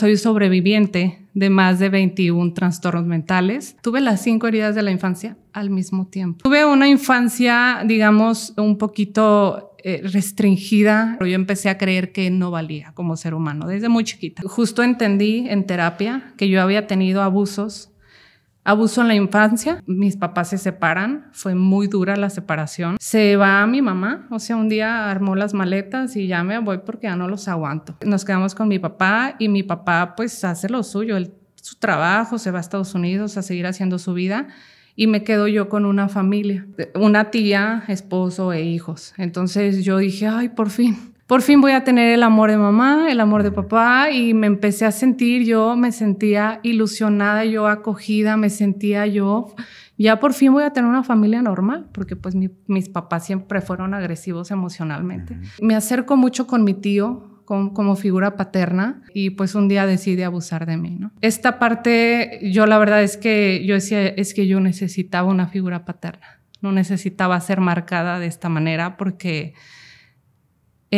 Soy sobreviviente de más de 21 trastornos mentales. Tuve las cinco heridas de la infancia al mismo tiempo. Tuve una infancia, digamos, un poquito eh, restringida, pero yo empecé a creer que no valía como ser humano desde muy chiquita. Justo entendí en terapia que yo había tenido abusos Abuso en la infancia, mis papás se separan, fue muy dura la separación. Se va mi mamá, o sea, un día armó las maletas y ya me voy porque ya no los aguanto. Nos quedamos con mi papá y mi papá pues hace lo suyo, su trabajo, se va a Estados Unidos a seguir haciendo su vida y me quedo yo con una familia, una tía, esposo e hijos. Entonces yo dije, ay, por fin, por fin voy a tener el amor de mamá, el amor de papá y me empecé a sentir yo, me sentía ilusionada, yo acogida, me sentía yo, ya por fin voy a tener una familia normal, porque pues mis papás siempre fueron agresivos emocionalmente. Me acerco mucho con mi tío. como figura paterna y pues un día decide abusar de mí, ¿no? Esta parte yo la verdad es que yo decía es que yo necesitaba una figura paterna, no necesitaba ser marcada de esta manera porque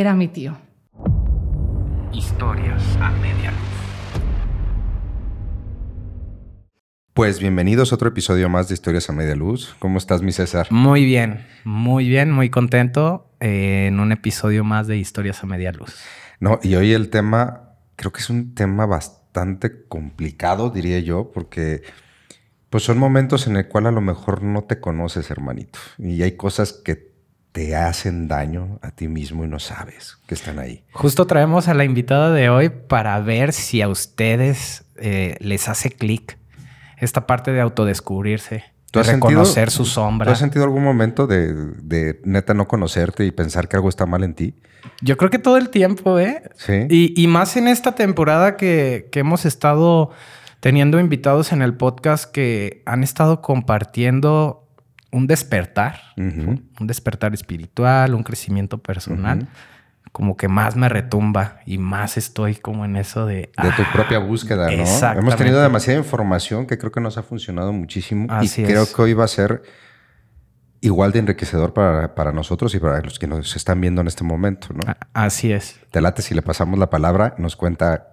era mi tío. Historias a media luz. Pues bienvenidos a otro episodio más de Historias a media luz. ¿Cómo estás, mi César? Muy bien, muy bien, muy contento eh, en un episodio más de Historias a media luz. No, y hoy el tema, creo que es un tema bastante complicado, diría yo, porque pues son momentos en el cual a lo mejor no te conoces, hermanito, y hay cosas que te hacen daño a ti mismo y no sabes que están ahí. Justo traemos a la invitada de hoy para ver si a ustedes eh, les hace clic esta parte de autodescubrirse, de reconocer su sombra. ¿Tú has sentido algún momento de, neta no conocerte y pensar que algo está mal en ti? Yo creo que todo el tiempo, ¿eh? Sí. Y, más en esta temporada que hemos estado teniendo invitados en el podcast que han estado compartiendo un despertar, un despertar espiritual, un crecimiento personal, como que más me retumba y más estoy como en eso de... De tu ah, propia búsqueda, ¿no? Hemos tenido demasiada información que creo que nos ha funcionado muchísimo y creo que hoy va a ser igual de enriquecedor para, nosotros y para los que nos están viendo en este momento, ¿no? Así es. Te late si le pasamos la palabra, nos cuenta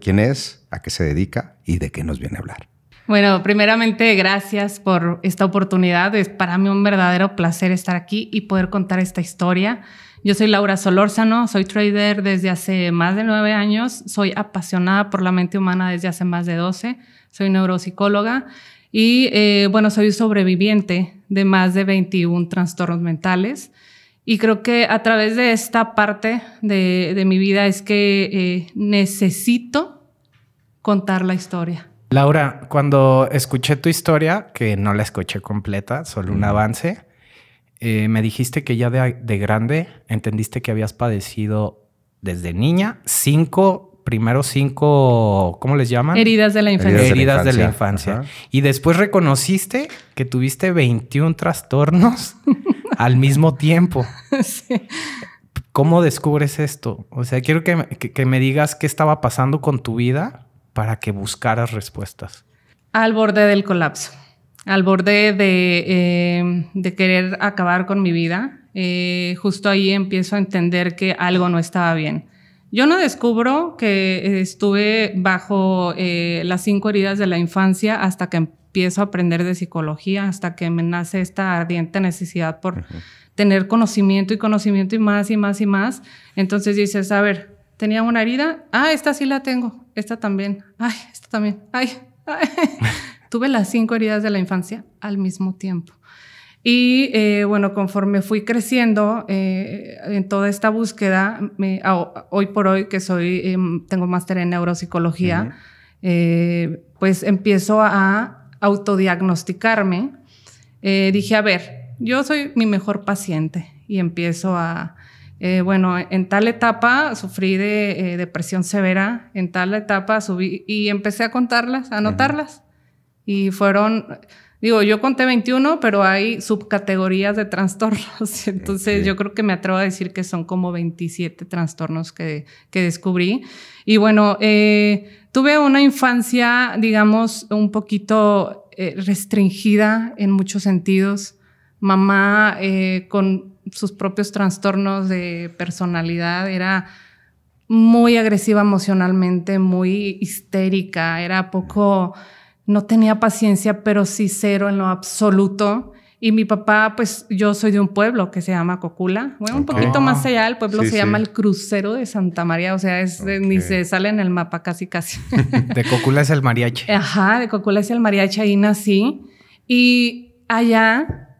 quién es, a qué se dedica y de qué nos viene a hablar. Bueno, primeramente, gracias por esta oportunidad. Es para mí un verdadero placer estar aquí y poder contar esta historia. Yo soy Laura Solórzano, soy trader desde hace más de nueve años, soy apasionada por la mente humana desde hace más de doce, soy neuropsicóloga y eh, bueno, soy sobreviviente de más de 21 trastornos mentales. Y creo que a través de esta parte de, mi vida es que eh, necesito contar la historia Laura, cuando escuché tu historia, que no la escuché completa, solo un avance, eh, me dijiste que ya de, grande entendiste que habías padecido desde niña cinco, primero cinco, ¿cómo les llaman? Heridas de la infancia. Heridas de la infancia. Y después reconociste que tuviste 21 trastornos al mismo tiempo. ¿Cómo descubres esto? O sea, quiero que me digas qué estaba pasando con tu vida para que buscaras respuestas? Al borde del colapso, al borde de, eh, querer acabar con mi vida. Eh, justo ahí empiezo a entender que algo no estaba bien. Yo no descubro que estuve bajo eh, las cinco heridas de la infancia hasta que empiezo a aprender de psicología, hasta que me nace esta ardiente necesidad por tener conocimiento y conocimiento y más y más y más. Entonces dices, a ver, tenía una herida, ah, esta sí la tengo, esta también, ay, esta también, ay, ay. tuve las cinco heridas de la infancia al mismo tiempo. Y eh, bueno, conforme fui creciendo eh, en toda esta búsqueda, ah, hoy por hoy que soy, em, tengo máster en neuropsicología, eh, pues empiezo a autodiagnosticarme. dije, a ver, yo soy mi mejor paciente y empiezo a, eh, bueno, en tal etapa sufrí de eh, depresión severa, en tal etapa subí y empecé a contarlas, a anotarlas. Y fueron, digo, yo conté 21, pero hay subcategorías de trastornos. Entonces yo creo que me atrevo a decir que son como 27 trastornos que, que descubrí. Y bueno, eh, tuve una infancia, digamos, un poquito restringida en muchos sentidos. Mamá con sus propios trastornos de personalidad, era muy agresiva emocionalmente, muy histérica, era poco, no tenía paciencia, pero sí cero en lo absoluto. Y mi papá, pues yo soy de un pueblo que se llama Cocula, un poquito más ah. allá el pueblo se llama el Crucero de Santa María, o sea, eh, ni se sale en el mapa casi, casi. de Cocula es el mariachi. Ajá, de Cocula es el mariachi, ahí nací. Y allá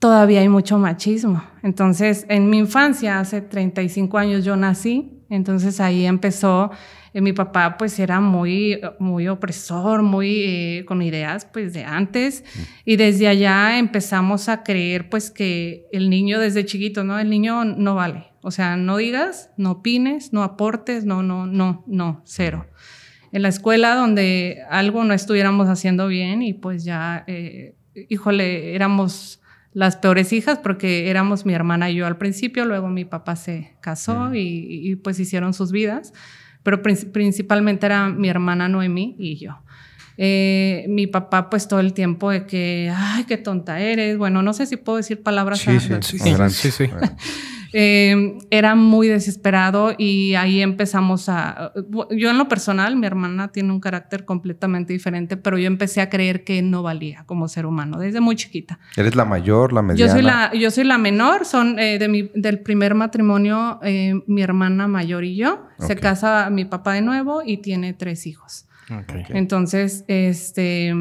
todavía hay mucho machismo. Entonces, en mi infancia, hace 35 años yo nací, entonces ahí empezó, eh, mi papá pues era muy, muy opresor, muy eh, con ideas pues de antes, y desde allá empezamos a creer pues que el niño desde chiquito, ¿no? El niño no vale, o sea, no digas, no opines, no aportes, no, no, no, no, cero en la escuela donde algo no estuviéramos haciendo bien y pues ya, eh, híjole, éramos las peores hijas porque éramos mi hermana y yo al principio, luego mi papá se casó y, pues hicieron sus vidas, pero principalmente era mi hermana Noemí y yo. Eh, mi papá pues todo el tiempo de que, ay, qué tonta eres, bueno, no sé si puedo decir palabras. sí, sí. sí. Eh, era muy desesperado y ahí empezamos a... Yo en lo personal, mi hermana tiene un carácter completamente diferente, pero yo empecé a creer que no valía como ser humano desde muy chiquita. ¿Eres la mayor, la mediana? Yo soy la, yo soy la menor, son eh, de mi, del primer matrimonio, eh, mi hermana mayor y yo. Se casa mi papá de nuevo y tiene tres hijos. Entonces, este...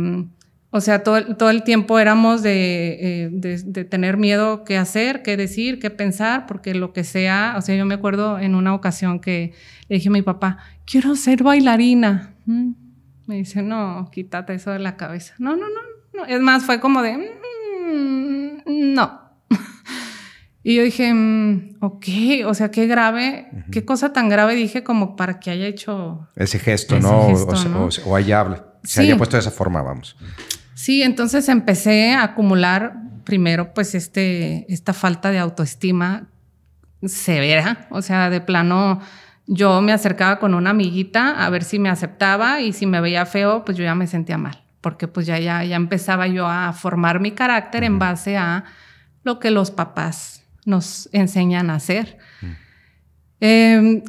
O sea, todo, todo el tiempo éramos eh, de, tener miedo qué hacer, qué decir, qué pensar, porque lo que sea, o sea, yo me acuerdo en una ocasión que le dije a mi papá, quiero ser bailarina. Mm. Me dice, no, quítate eso de la cabeza. No, no, no, no. Es más, fue como de, mm, no. y yo dije, mm, ok, o sea, qué grave, qué cosa tan grave dije como para que haya hecho... Ese gesto, ¿no? o, se haya puesto de esa forma, vamos. Sí, entonces empecé a acumular primero pues este, esta falta de autoestima severa, o sea, de plano yo me acercaba con una amiguita a ver si me aceptaba y si me veía feo, pues yo ya me sentía mal, porque pues ya, ya, ya empezaba yo a formar mi carácter en base a lo que los papás nos enseñan a hacer. Em,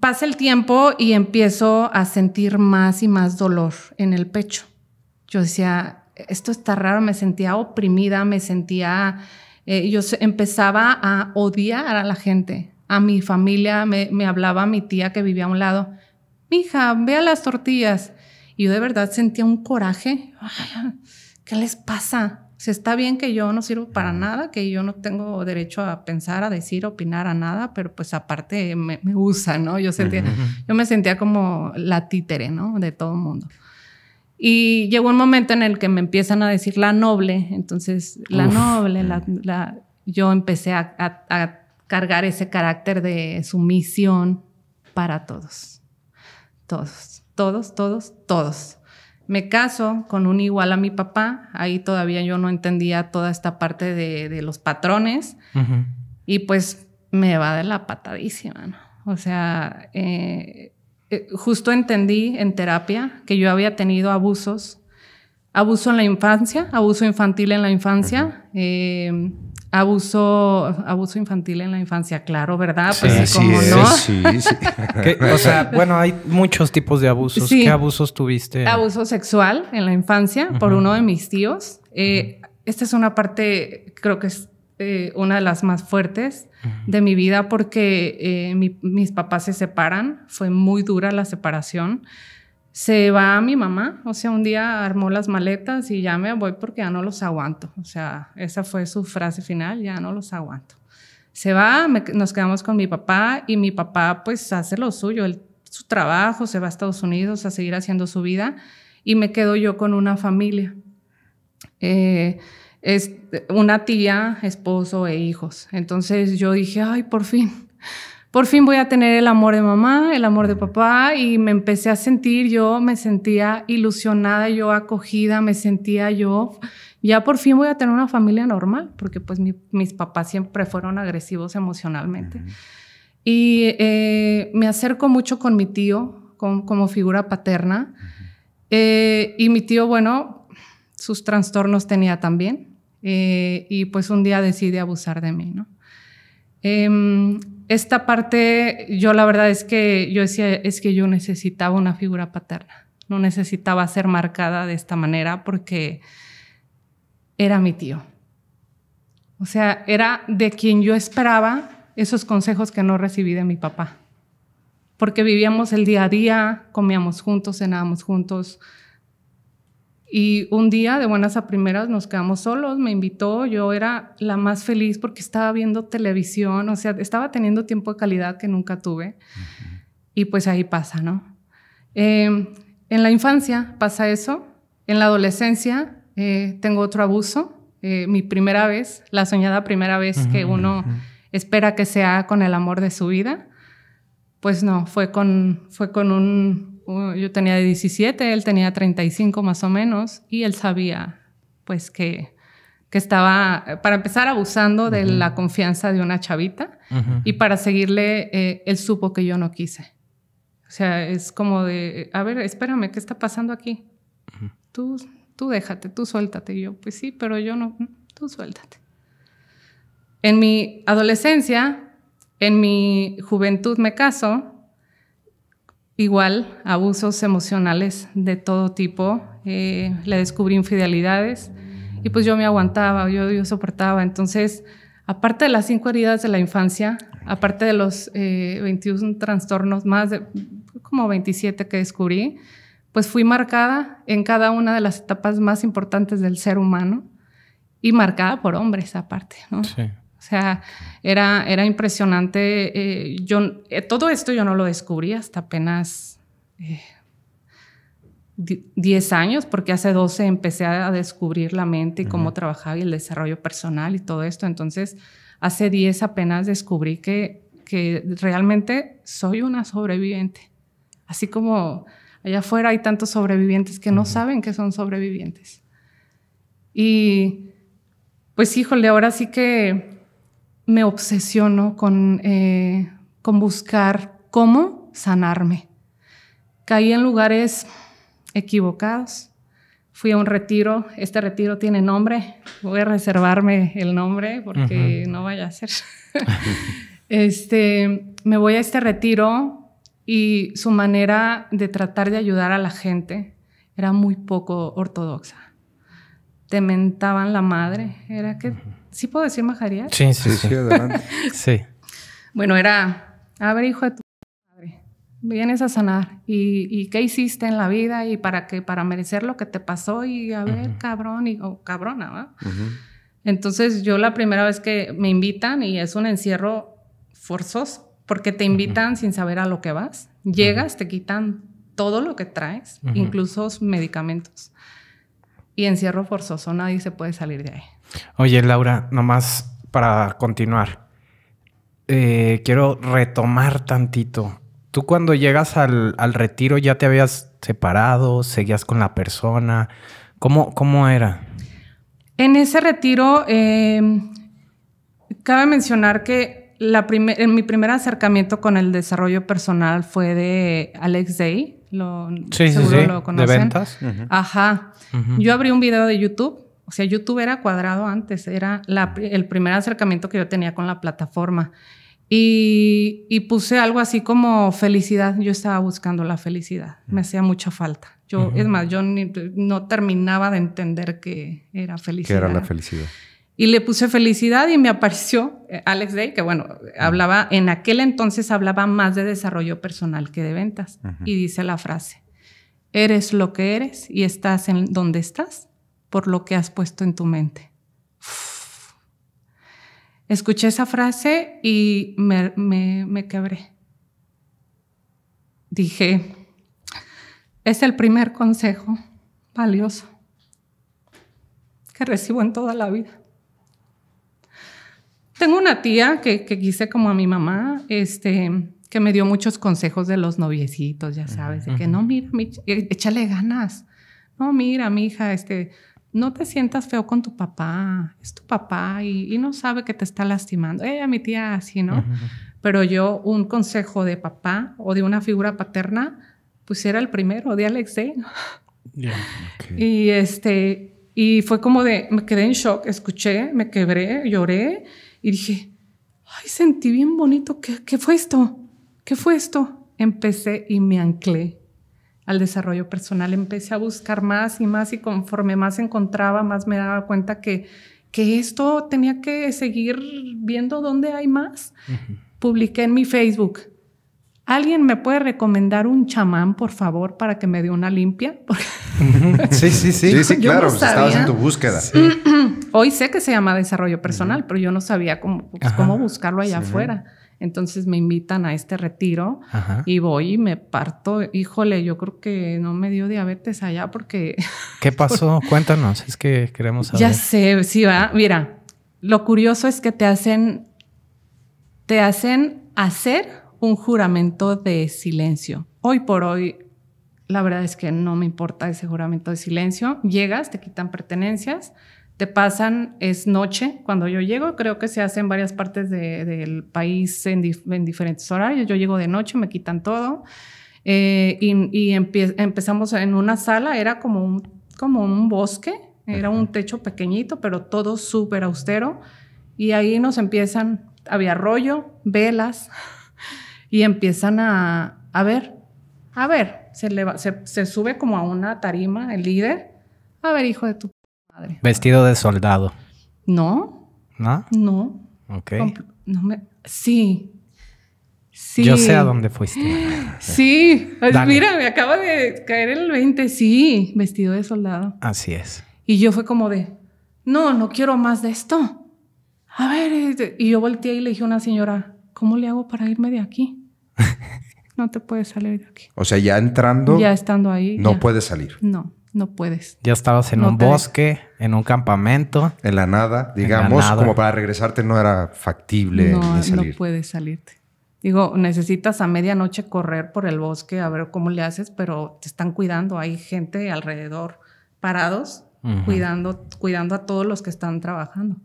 pasa el tiempo y empiezo a sentir más y más dolor en el pecho. Yo decía, esto está raro, me sentía oprimida, me sentía, eh, yo empezaba a odiar a la gente, a mi familia, me, me hablaba mi tía que vivía a un lado, hija vea las tortillas. Y yo de verdad sentía un coraje, ¿qué les pasa? se está bien que yo no sirvo para nada, que yo no tengo derecho a pensar, a decir, a opinar, a nada, pero pues aparte me, me usa, ¿no? Yo, sentía, yo me sentía como la títere, ¿no? De todo el mundo. Y llegó un momento en el que me empiezan a decir la noble, entonces la noble, mm. la, yo empecé a, cargar ese carácter de sumisión para todos, todos, todos, todos, todos. Me caso con un igual a mi papá, ahí todavía yo no entendía toda esta parte de, los patrones y pues me va de la patadísima, ¿no? O sea, eh, eh, justo entendí en terapia que yo había tenido abusos, abuso en la infancia, abuso infantil en la infancia, eh, abuso, abuso infantil en la infancia, claro, ¿verdad? Pues ¿no? Sí, sí. o sea, bueno, hay muchos tipos de abusos. ¿Qué abusos tuviste? Abuso sexual en la infancia por uno de mis tíos. Eh, esta es una parte, creo que es eh, una de las más fuertes de mi vida porque eh, mis papás se separan, fue muy dura la separación. Se va mi mamá, o sea, un día armó las maletas y ya me voy porque ya no los aguanto. O sea, esa fue su frase final, ya no los aguanto. Se va, nos quedamos con mi papá y mi papá pues hace lo suyo, su trabajo, se va a Estados Unidos a seguir haciendo su vida y me quedo yo con una familia. Eh, es una tía, esposo e hijos. Entonces yo dije, ay, por fin, por fin voy a tener el amor de mamá, el amor de papá y me empecé a sentir, yo me sentía ilusionada, yo acogida, me sentía yo, ya por fin voy a tener una familia normal, porque pues mis papás siempre fueron agresivos emocionalmente. Y eh, me acerco mucho con mi tío como figura paterna. Eh, y mi tío, bueno, sus trastornos tenía también. Eh, y pues un día decide abusar de mí, ¿no? Em, esta parte, yo la verdad es que yo decía, es que yo necesitaba una figura paterna, no necesitaba ser marcada de esta manera porque era mi tío. O sea, era de quien yo esperaba esos consejos que no recibí de mi papá, porque vivíamos el día a día, comíamos juntos, cenábamos juntos, y un día, de buenas a primeras, nos quedamos solos, me invitó, yo era la más feliz porque estaba viendo televisión, o sea, estaba teniendo tiempo de calidad que nunca tuve. Y pues ahí pasa, ¿no? Em, en la infancia pasa eso, en la adolescencia eh, tengo otro abuso, eh, mi primera vez, la soñada primera vez que uno espera que sea con el amor de su vida, pues no, fue con, fue con un yo tenía 17, él tenía 35 más o menos, y él sabía pues que, que estaba, para empezar, abusando de la confianza de una chavita, y para seguirle, eh, él supo que yo no quise. O sea, es como de, a ver, espérame, ¿qué está pasando aquí? Tú, tú déjate, tú suéltate. Y yo, pues sí, pero yo no, tú suéltate. En mi adolescencia, en mi juventud me caso, Igual, abusos emocionales de todo tipo. Eh, le descubrí infidelidades y pues yo me aguantaba, yo, yo soportaba. Entonces, aparte de las cinco heridas de la infancia, aparte de los 21 eh, trastornos más, de, como 27 que descubrí, pues fui marcada en cada una de las etapas más importantes del ser humano y marcada por hombres aparte, ¿no? Sí. O sea, era, era impresionante. Eh, yo, eh, todo esto yo no lo descubrí hasta apenas 10 eh, años, porque hace 12 empecé a descubrir la mente y cómo trabajaba y el desarrollo personal y todo esto. Entonces, hace 10 apenas descubrí que, que realmente soy una sobreviviente. Así como allá afuera hay tantos sobrevivientes que no saben que son sobrevivientes. Y pues híjole, ahora sí que me obsesiono con, eh, con buscar cómo sanarme. Caí en lugares equivocados. Fui a un retiro. Este retiro tiene nombre. Voy a reservarme el nombre porque no vaya a ser. este, me voy a este retiro y su manera de tratar de ayudar a la gente era muy poco ortodoxa te mentaban la madre. Era que... ¿Sí puedo decir majaría? Sí, sí, sí. Sí. Bueno, era, a ver, hijo de tu madre, vienes a sanar. ¿Y, qué hiciste en la vida? ¿Y para qué? Para merecer lo que te pasó. Y a ver, cabrón, o cabrona, ¿va? Entonces, yo la primera vez que me invitan, y es un encierro forzoso, porque te invitan sin saber a lo que vas. Llegas, te quitan todo lo que traes, incluso medicamentos y encierro forzoso, nadie se puede salir de ahí. Oye, Laura, nomás para continuar, eh, quiero retomar tantito. Tú cuando llegas al, retiro ya te habías separado, seguías con la persona. ¿Cómo, cómo era? En ese retiro, eh, cabe mencionar que la mi primer acercamiento con el desarrollo personal fue de Alex Day lo, sí, seguro lo conocen. De ventas. Ajá. Yo abrí un video de YouTube. O sea, YouTube era cuadrado antes, era el primer acercamiento que yo tenía con la plataforma. Y, puse algo así como felicidad. Yo estaba buscando la felicidad. Me hacía mucha falta. Yo, es más, yo no terminaba de entender que era felicidad. ¿Qué era la felicidad? Y le puse felicidad y me apareció eh, Alex Day, que bueno, hablaba, en aquel entonces hablaba más de desarrollo personal que de ventas. Y dice la frase, eres lo que eres y estás en donde estás por lo que has puesto en tu mente. Escuché esa frase y me quebré. Dije, es el primer consejo valioso que recibo en toda la vida. Tengo una tía que, quise como a mi mamá, este, que me dio muchos consejos de los noviecitos, ya sabes, de que no, mira, e, échale ganas. No, mira, mi hija, este, no te sientas feo con tu papá, es tu papá y, no sabe que te está lastimando. Ella, eh, mi tía así, ¿no? Pero yo un consejo de papá o de una figura paterna, pues era el primero, de Alex Day. Y este, y fue como de, me quedé en shock, escuché, me quebré, lloré y dije, ay, sentí bien bonito, ¿qué, qué fue esto? ¿Qué fue esto? Empecé y me anclé al desarrollo personal, empecé a buscar más y más y conforme más encontraba, más me daba cuenta que, que esto tenía que seguir viendo dónde hay más. Publiqué en mi Facebook, ¿Alguien me puede recomendar un chamán, por favor, para que me dé una limpia? sí, sí, sí. Sí, sí, claro. Pues, estabas en tu búsqueda. Sí. Hoy sé que se llama desarrollo personal, pero yo no sabía cómo, pues, cómo buscarlo allá afuera. Entonces me invitan a este retiro y voy y me parto. Híjole, yo creo que no me dio diabetes allá porque... ¿Qué pasó? Cuéntanos, es que queremos saber. Ya sé, sí, va. Mira, lo curioso es que te hacen, te hacen hacer un juramento de silencio. Hoy por hoy, la verdad es que no me importa ese juramento de silencio. Llegas, te quitan pertenencias te pasan, es noche, cuando yo llego, creo que se hace en varias partes del país en, diferentes horarios, yo llego de noche, me quitan todo eh, y, empezamos en una sala, era como un, como un bosque, era un techo pequeñito, pero todo súper austero y ahí nos empiezan, había rollo, velas y empiezan a, a ver, a ver, se, se sube como a una tarima el líder, a ver hijo de tu ¿Vestido de soldado? No. ¿No? No. Ok. No me... Sí. Sí. Yo sé a dónde fuiste. Sí. mira, me acaba de caer el 20. Sí, vestido de soldado. Así es. Y yo fue como de, no, no quiero más de esto. A ver, y yo volteé y le dije a una señora, ¿cómo le hago para irme de aquí? no te puedes salir de aquí. O sea, ya entrando. Ya estando ahí. No puedes salir. No no puedes. Ya estabas en un bosque, en un campamento. En la nada, digamos, como para regresarte no era factible no, salir. No puedes salirte. Digo, necesitas a medianoche correr por el bosque a ver cómo le haces, pero te están cuidando. Hay gente alrededor parados, cuidando, cuidando a todos los que están trabajando.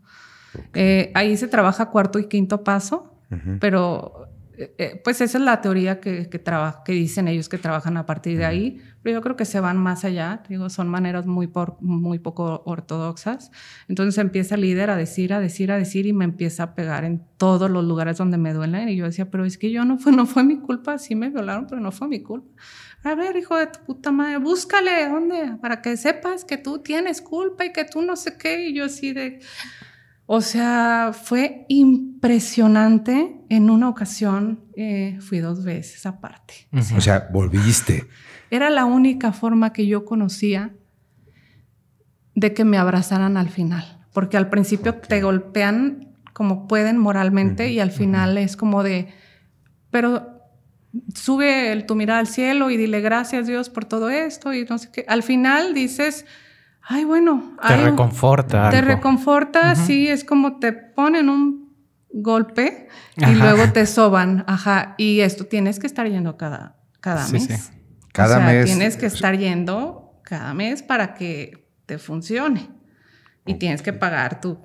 Eh, ahí se trabaja cuarto y quinto paso, pero eh, eh, pues esa es la teoría que, que, que dicen ellos que trabajan a partir de ahí, pero yo creo que se van más allá, digo, son maneras muy, muy poco ortodoxas. Entonces empieza el líder a decir, a decir, a decir y me empieza a pegar en todos los lugares donde me duelen y yo decía, pero es que yo no fue, no fue mi culpa, sí me violaron, pero no fue mi culpa. A ver, hijo de tu puta madre, búscale, ¿dónde? Para que sepas que tú tienes culpa y que tú no sé qué y yo así de... O sea, fue impresionante. En una ocasión eh, fui dos veces aparte. O sea, volviste. Era la única forma que yo conocía de que me abrazaran al final. Porque al principio te golpean como pueden moralmente y al final es como de, pero sube el, tu mirada al cielo y dile gracias Dios por todo esto y no sé qué. Al final dices, ay, bueno. Te reconforta. Te reconforta, sí, es como te ponen un golpe y luego te soban. Ajá. Y esto tienes que estar yendo cada, cada mes. Sí. Cada mes. Tienes que eh, estar yendo cada mes para que te funcione. Y tienes que pagar tu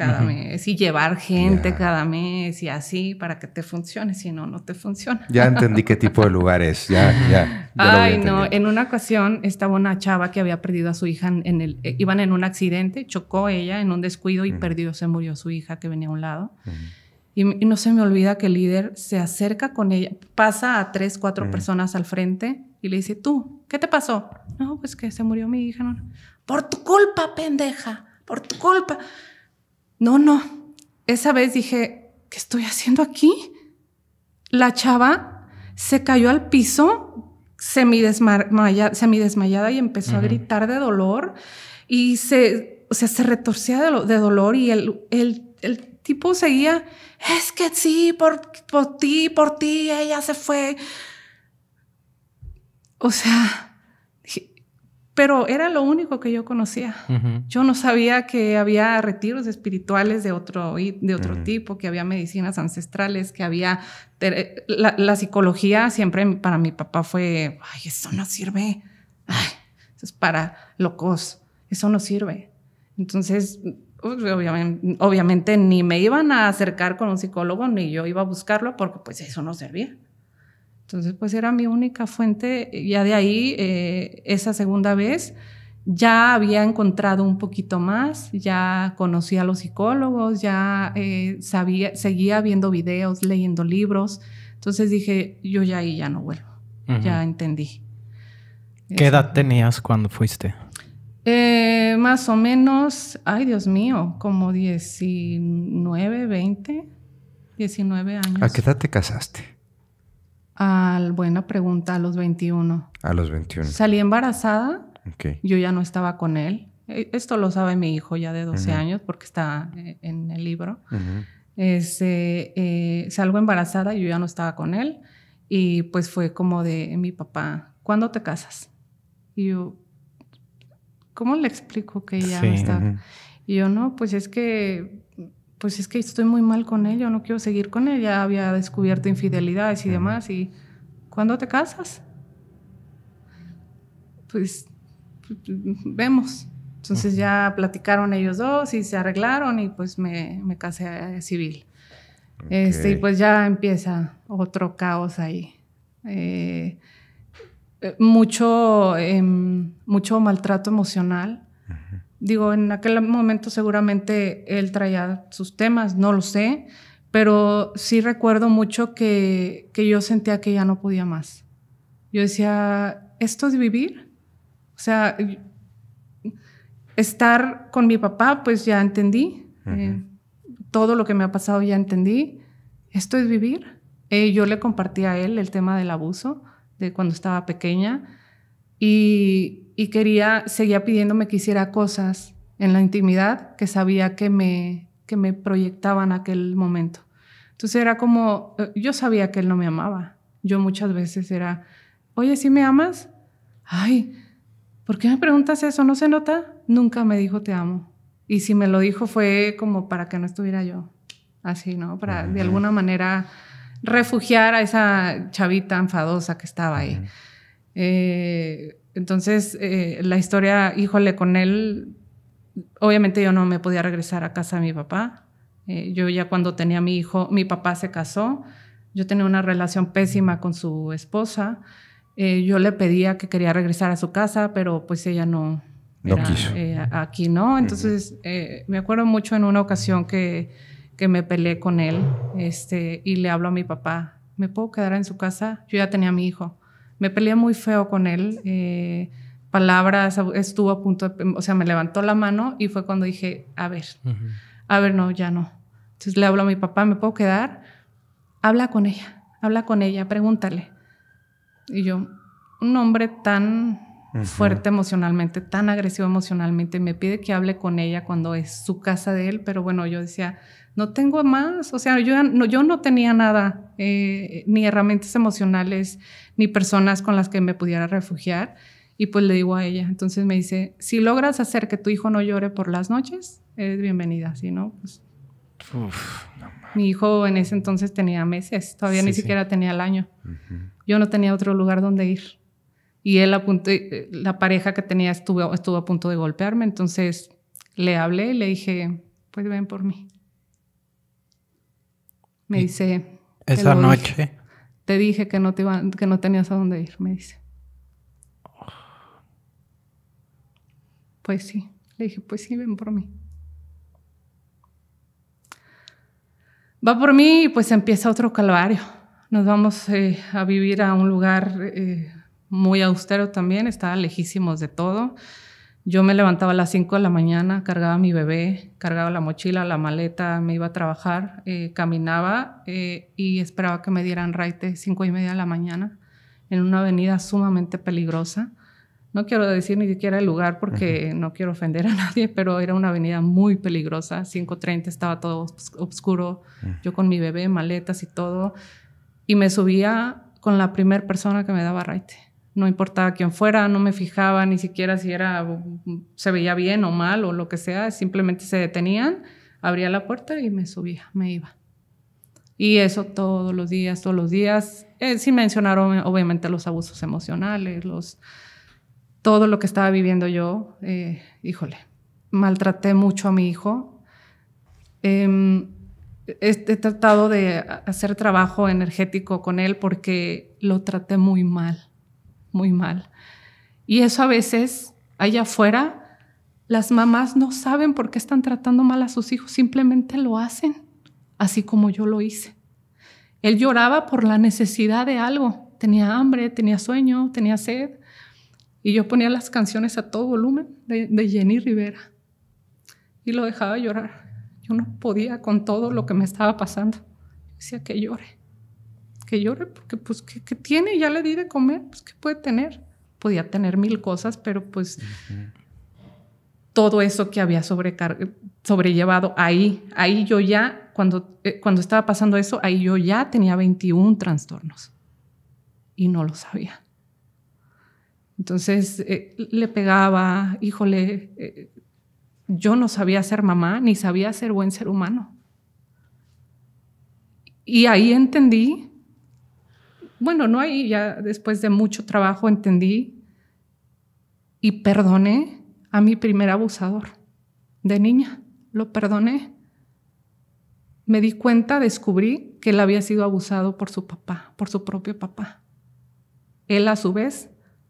cada mes y llevar gente cada mes y así para que te funcione, si no, no te funciona. Ya entendí qué tipo de lugar es, ya, ya. Ay, no, en una ocasión estaba una chava que había perdido a su hija en el, eh, iban en un accidente, chocó ella en un descuido y perdió, se murió su hija que venía a un lado. y, no se me olvida que el líder se acerca con ella, pasa a tres, cuatro personas al frente y le dice, tú, ¿qué te pasó? No, pues que se murió mi hija. Por tu culpa, pendeja, por tu culpa. No, no. Esa vez dije, ¿qué estoy haciendo aquí? La chava se cayó al piso semi desmayada y empezó a gritar de dolor y se, o sea, se retorcía de, de dolor y el, el, tipo seguía, es que sí, por, por ti, por ti, ella se fue. O sea, pero era lo único que yo conocía. Yo no sabía que había retiros espirituales de otro, de otro tipo, que había medicinas ancestrales, que había... Eh, la, psicología siempre para mi papá fue, ay, eso no sirve. Ay, eso es para locos. Eso no sirve. Entonces, pues, obviamente ni me iban a acercar con un psicólogo, ni yo iba a buscarlo porque pues eso no servía. Entonces, pues era mi única fuente. Eh, ya de ahí, eh, esa segunda vez, ya había encontrado un poquito más, ya conocía a los psicólogos, ya eh, sabía, seguía viendo videos, leyendo libros. Entonces dije, yo ya ahí ya no vuelvo, ya entendí. ¿Qué edad este, tenías cuando fuiste? más o menos, ay Dios mío, como 19, 20, 19 años. ¿A qué edad te casaste? Al, buena pregunta, a los 21. A los 21. Salí embarazada. Yo ya no estaba con él. E, esto lo sabe mi hijo ya de 12 años porque está eh, en el libro. Este, eh, salgo embarazada, yo ya no estaba con él. Y pues fue como de mi papá, ¿cuándo te casas? Y yo, ¿cómo le explico que ya no estaba? Y yo, no, pues es que pues es que estoy muy mal con él, no quiero seguir con ella había descubierto infidelidades y demás, y ¿cuándo te casas? Pues vemos. Entonces ya platicaron ellos dos y se arreglaron y pues me, me casé civil. Este, y pues ya empieza otro caos ahí. Eh, eh, mucho, em, mucho maltrato emocional Digo, en aquel momento seguramente él traía sus temas, no lo sé, pero sí recuerdo mucho que, yo sentía que ya no podía más. Yo decía, ¿esto es vivir? O sea, estar con mi papá, pues ya entendí. Eh, todo lo que me ha pasado ya entendí. Esto es vivir. Eh, yo le compartí a él el tema del abuso de cuando estaba pequeña y y quería, seguía pidiéndome que hiciera cosas en la intimidad que sabía que me, que me proyectaba aquel momento. Entonces era como, eh, yo sabía que él no me amaba. Yo muchas veces era, oye, ¿sí me amas? Ay, ¿por qué me preguntas eso? ¿No se nota? Nunca me dijo te amo. Y si me lo dijo fue como para que no estuviera yo. Así, ¿no? Para de alguna manera refugiar a esa chavita enfadosa que estaba ahí. Eh, entonces, eh, la historia, híjole, con él, obviamente yo no me podía regresar a casa de mi papá. Eh, yo ya cuando tenía mi hijo, mi papá se casó, yo tenía una relación pésima con su esposa. Eh, yo le pedía que quería regresar a su casa, pero pues ella no. era, quiso. aquí no. Entonces, me acuerdo mucho en una ocasión que, que me peleé con él este, y le hablo a mi papá, ¿me puedo quedar en su casa? Yo ya tenía a mi hijo me peleé muy feo con él. Eh, palabras, estuvo a punto o sea, me levantó la mano y fue cuando dije, a ver, a ver, no, ya no. Entonces le hablo a mi papá, ¿me puedo quedar? Habla con ella, habla con ella, pregúntale. Y yo, un hombre tan fuerte emocionalmente, tan agresivo emocionalmente, me pide que hable con ella cuando es su casa de él, pero bueno, yo decía, no tengo más, o sea, no, yo no tenía nada eh, ni herramientas emocionales, ni personas con las que me pudiera refugiar. Y pues le digo a ella, entonces me dice, si logras hacer que tu hijo no llore por las noches, eres bienvenida, si no, pues... no, mi hijo en ese entonces tenía meses, todavía ni siquiera tenía el año. Yo no tenía otro lugar donde ir. Y él eh, la pareja que tenía estuvo, a punto de golpearme, entonces le hablé y le dije, pues ven por mí. Me dice, esa noche. Te dije que no, te que no tenías a dónde ir, me dice. Pues sí. Le dije, pues sí, ven por mí. Va por mí y pues empieza otro calvario. Nos vamos eh, a vivir a un lugar eh, muy austero también, está lejísimos de todo. Yo me levantaba a las 5 de la mañana, cargaba mi bebé, cargaba la mochila, la maleta, me iba a trabajar, eh, caminaba eh, y esperaba que me dieran raite 5 y media de la mañana en una avenida sumamente peligrosa. No quiero decir ni siquiera el lugar porque no quiero ofender a nadie, pero era una avenida muy peligrosa. 5.30 estaba todo oscuro, mm. yo con mi bebé, maletas y todo. Y me subía con la primera persona que me daba raite no importaba quién fuera, no me fijaba ni siquiera si era, se veía bien o mal o lo que sea, simplemente se detenían, abría la puerta y me subía, me iba. Y eso todos los días, todos los días, eh, sin mencionar obviamente los abusos emocionales, los, todo lo que estaba viviendo yo, eh, híjole, maltraté mucho a mi hijo. Em, he, tratado de hacer trabajo energético con él porque lo traté muy mal muy mal. Y eso a veces, allá afuera, las mamás no saben por qué están tratando mal a sus hijos, simplemente lo hacen, así como yo lo hice. Él lloraba por la necesidad de algo, tenía hambre, tenía sueño, tenía sed, y yo ponía las canciones a todo volumen de, Jenny Rivera y lo dejaba llorar. Yo no podía con todo lo que me estaba pasando. Decía que llore que llore, porque pues, ¿qué, tiene? Ya le di de comer, pues, ¿qué puede tener? Podía tener mil cosas, pero pues todo eso que había sobrellevado ahí, ahí yo ya, cuando, eh, cuando estaba pasando eso, ahí yo ya tenía 21 trastornos y no lo sabía. Entonces eh, le pegaba, híjole, eh, yo no sabía ser mamá ni sabía ser buen ser humano. Y ahí entendí bueno, no ahí ya después de mucho trabajo entendí y perdoné a mi primer abusador de niña. Lo perdoné. Me di cuenta, descubrí que él había sido abusado por su papá, por su propio papá. Él a su vez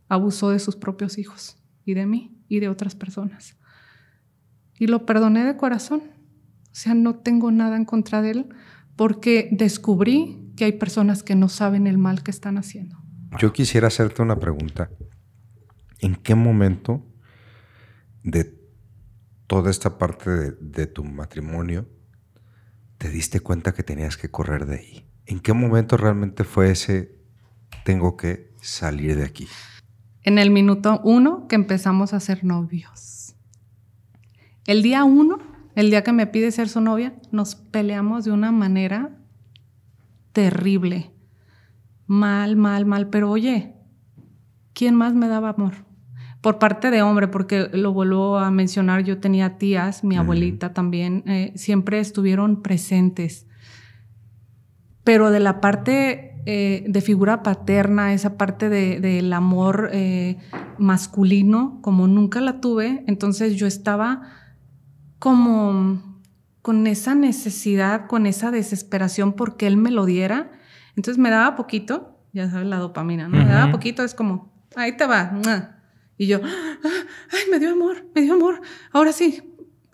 abusó de sus propios hijos y de mí y de otras personas. Y lo perdoné de corazón. O sea, no tengo nada en contra de él porque descubrí que hay personas que no saben el mal que están haciendo. Yo quisiera hacerte una pregunta. ¿En qué momento de toda esta parte de, de tu matrimonio te diste cuenta que tenías que correr de ahí? ¿En qué momento realmente fue ese tengo que salir de aquí? En el minuto uno que empezamos a ser novios. El día uno, el día que me pide ser su novia, nos peleamos de una manera terrible. Mal, mal, mal. Pero oye, ¿quién más me daba amor? Por parte de hombre, porque lo vuelvo a mencionar, yo tenía tías, mi abuelita también, eh, siempre estuvieron presentes. Pero de la parte eh, de figura paterna, esa parte del amor eh, masculino, como nunca la tuve, entonces yo estaba como con esa necesidad, con esa desesperación porque él me lo diera. Entonces me daba poquito, ya sabes la dopamina, ¿no? Me daba poquito, es como, ahí te va. Y yo, ah, ay, me dio amor, me dio amor. Ahora sí,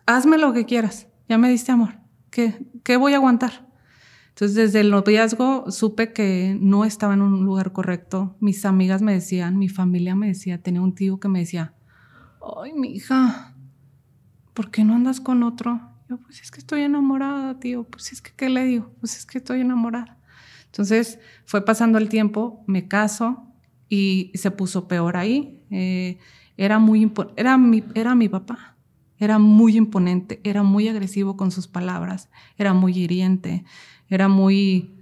hazme lo que quieras. Ya me diste amor. ¿Qué, qué voy a aguantar? Entonces, desde el noviazgo supe que no estaba en un lugar correcto. Mis amigas me decían, mi familia me decía, tenía un tío que me decía, ay, mi hija, ¿por qué no andas con otro? Yo, pues es que estoy enamorada, tío. Pues es que, ¿qué le digo? Pues es que estoy enamorada. Entonces fue pasando el tiempo, me caso y se puso peor ahí. Eh, era, muy era, mi, era mi papá, era muy imponente, era muy agresivo con sus palabras, era muy hiriente, era muy,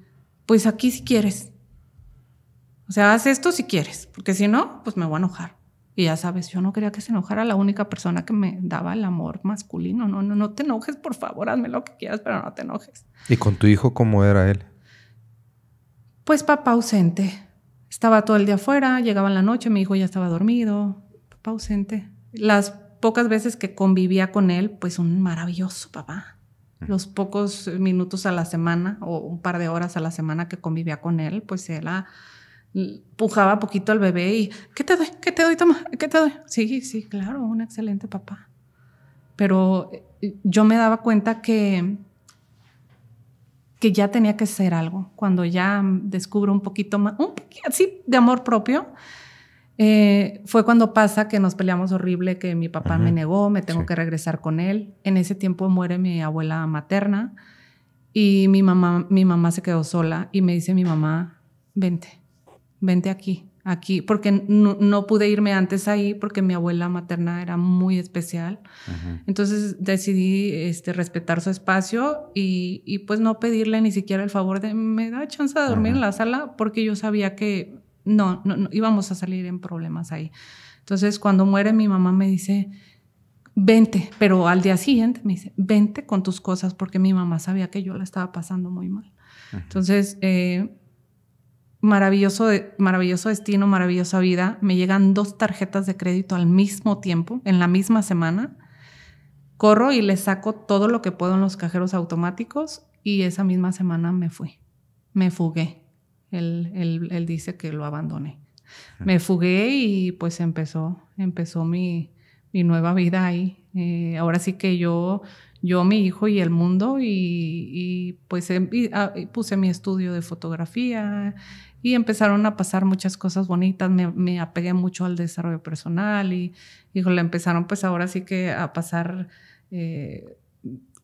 pues aquí si quieres. O sea, haz esto si quieres, porque si no, pues me voy a enojar. Y ya sabes, yo no quería que se enojara la única persona que me daba el amor masculino. No, no, no te enojes, por favor, hazme lo que quieras, pero no te enojes. ¿Y con tu hijo cómo era él? Pues papá ausente. Estaba todo el día afuera, llegaba en la noche, mi hijo ya estaba dormido, papá ausente. Las pocas veces que convivía con él, pues un maravilloso papá. Mm. Los pocos minutos a la semana o un par de horas a la semana que convivía con él, pues era pujaba poquito al bebé y, ¿qué te doy? ¿Qué te doy? Toma, ¿qué te doy? Sí, sí, claro, un excelente papá. Pero eh, yo me daba cuenta que, que ya tenía que ser algo. Cuando ya descubro un poquito más, un poquito así de amor propio, eh, fue cuando pasa que nos peleamos horrible, que mi papá me negó, me tengo que regresar con él. En ese tiempo muere mi abuela materna y mi mamá, mi mamá se quedó sola y me dice mi mamá, vente vente aquí, aquí, porque no, pude irme antes ahí porque mi abuela materna era muy especial. Entonces decidí este, respetar su espacio y, pues no pedirle ni siquiera el favor de, me da chance de dormir en la sala porque yo sabía que no, no, íbamos a salir en problemas ahí. Entonces cuando muere mi mamá me dice, vente, pero al día siguiente me dice, vente con tus cosas porque mi mamá sabía que yo la estaba pasando muy mal. Entonces... Eh, maravilloso, maravilloso destino, maravillosa vida, me llegan dos tarjetas de crédito al mismo tiempo, en la misma semana. Corro y le saco todo lo que puedo en los cajeros automáticos y esa misma semana me fui, me fugué. Él, dice que lo abandoné. Me fugué y pues empezó, empezó mi, nueva vida ahí. Eh, ahora sí que yo yo, mi hijo y el mundo y, pues em, ah, y puse mi estudio de fotografía, y empezaron a pasar muchas cosas bonitas, me, apegué mucho al desarrollo personal y, le empezaron pues ahora sí que a pasar eh,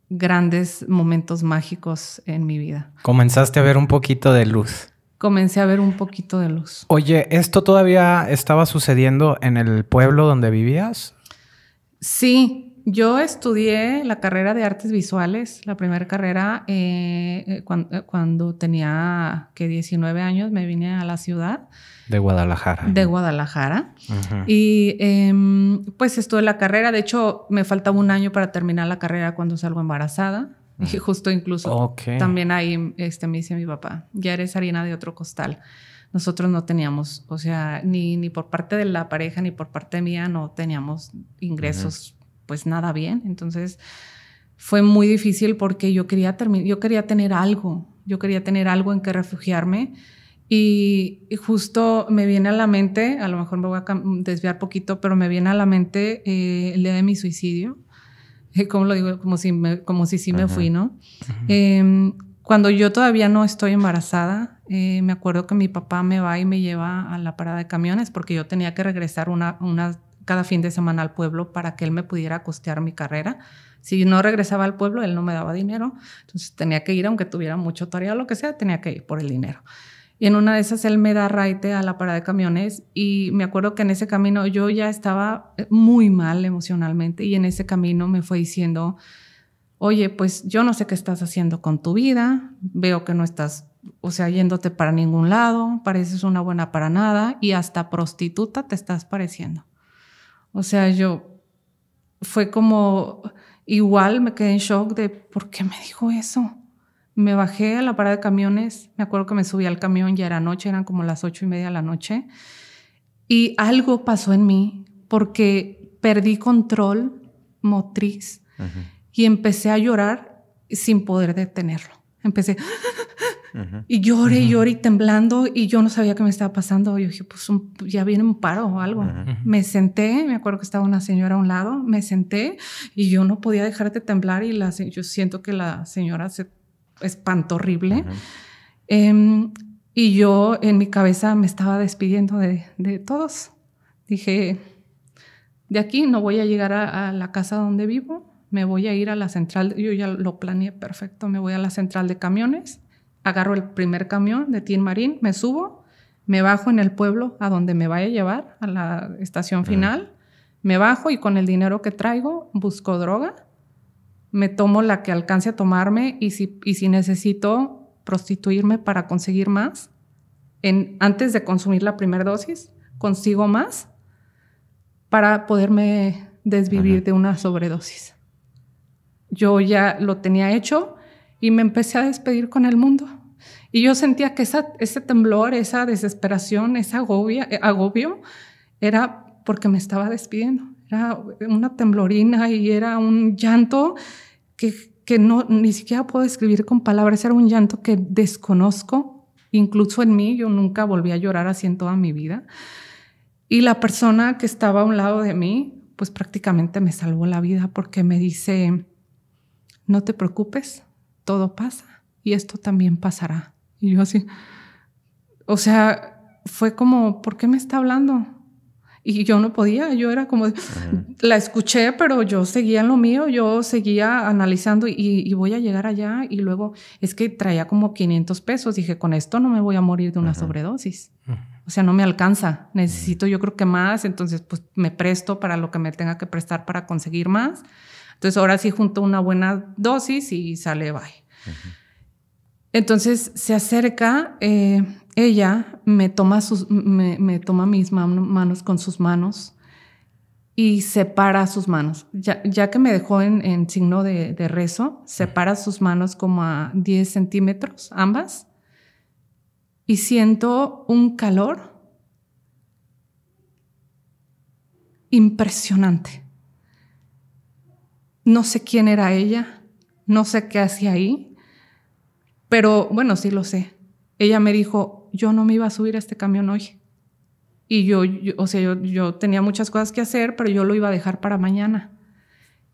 grandes momentos mágicos en mi vida. Comenzaste a ver un poquito de luz. Comencé a ver un poquito de luz. Oye, ¿esto todavía estaba sucediendo en el pueblo donde vivías? Sí, yo estudié la carrera de artes visuales, la primera carrera, eh, eh, eh, cuando, tenía que 19 años me vine a la ciudad. De Guadalajara. De Guadalajara. Y em, pues estuve la carrera, de hecho me faltaba un año para terminar la carrera cuando salgo embarazada. Y justo incluso también ahí este, me dice mi papá, ya eres harina de otro costal. Nosotros no teníamos, o sea, ni, ni por parte de la pareja ni por parte mía no teníamos ingresos pues nada bien. Entonces fue muy difícil porque yo quería, yo quería tener algo, yo quería tener algo en que refugiarme. Y, justo me viene a la mente, a lo mejor me voy a desviar poquito, pero me viene a la mente eh, el día de mi suicidio. ¿Cómo lo digo? Como si, como si sí me fui, ¿no? Em, cuando yo todavía no estoy embarazada, eh, me acuerdo que mi papá me va y me lleva a la parada de camiones porque yo tenía que regresar una, una cada fin de semana al pueblo para que él me pudiera costear mi carrera. Si no regresaba al pueblo, él no me daba dinero, entonces tenía que ir, aunque tuviera mucho tarea o lo que sea, tenía que ir por el dinero. Y en una de esas él me da raite a la parada de camiones y me acuerdo que en ese camino yo ya estaba eh, muy mal emocionalmente y en ese camino me fue diciendo, oye, pues yo no sé qué estás haciendo con tu vida, veo que no estás, o sea, yéndote para ningún lado, pareces una buena para nada y hasta prostituta te estás pareciendo. O sea, yo fue como igual me quedé en shock de por qué me dijo eso. Me bajé a la parada de camiones, me acuerdo que me subí al camión, ya era noche, eran como las ocho y media de la noche, y algo pasó en mí porque perdí control motriz y empecé a llorar sin poder detenerlo. Empecé y lloré, lloré temblando y yo no sabía qué me estaba pasando. Yo dije, pues ya viene un paro o algo. Me senté, me acuerdo que estaba una señora a un lado, me senté y yo no podía dejar de temblar y la, yo siento que la señora se espantó horrible. Em, y yo en mi cabeza me estaba despidiendo de, de todos. Dije, de aquí no voy a llegar a, a la casa donde vivo me voy a ir a la central, yo ya lo planeé perfecto, me voy a la central de camiones agarro el primer camión de Tin Marín, me subo, me bajo en el pueblo a donde me vaya a llevar, a la estación final, me bajo y con el dinero que traigo busco droga, me tomo la que alcance a tomarme y si, necesito prostituirme para conseguir más, en, antes de consumir la primera dosis, consigo más para poderme desvivir de una sobredosis. Yo ya lo tenía hecho y me empecé a despedir con el mundo. Y yo sentía que ese temblor, esa desesperación, ese eh, agobio era porque me estaba despidiendo. Era una temblorina y era un llanto que, no, ni siquiera puedo describir con palabras. Era un llanto que desconozco, incluso en mí. Yo nunca volví a llorar así en toda mi vida. Y la persona que estaba a un lado de mí, pues prácticamente me salvó la vida porque me dice, no te preocupes, todo pasa y esto también pasará. Y yo así, o sea, fue como, ¿por qué me está hablando? Y yo no podía, yo era como, la escuché, pero yo seguía en lo mío, yo seguía analizando y, voy a llegar allá. Y luego es que traía como 500 pesos, dije, con esto no me voy a morir de una sobredosis. O sea, no me alcanza, necesito yo creo que más, entonces pues me presto para lo que me tenga que prestar para conseguir más. Entonces ahora sí junto una buena dosis y sale bye. Entonces se acerca, eh, ella me toma, me, toma mis manos con sus manos y separa sus manos. Ya, que me dejó en, signo de, rezo, separa sus manos como a 10 centímetros, ambas, y siento un calor impresionante. No sé quién era ella, no sé qué hacía ahí, pero bueno, sí lo sé. Ella me dijo, yo no me iba a subir a este camión hoy. Y yo, o sea, yo, yo, tenía muchas cosas que hacer, pero yo lo iba a dejar para mañana.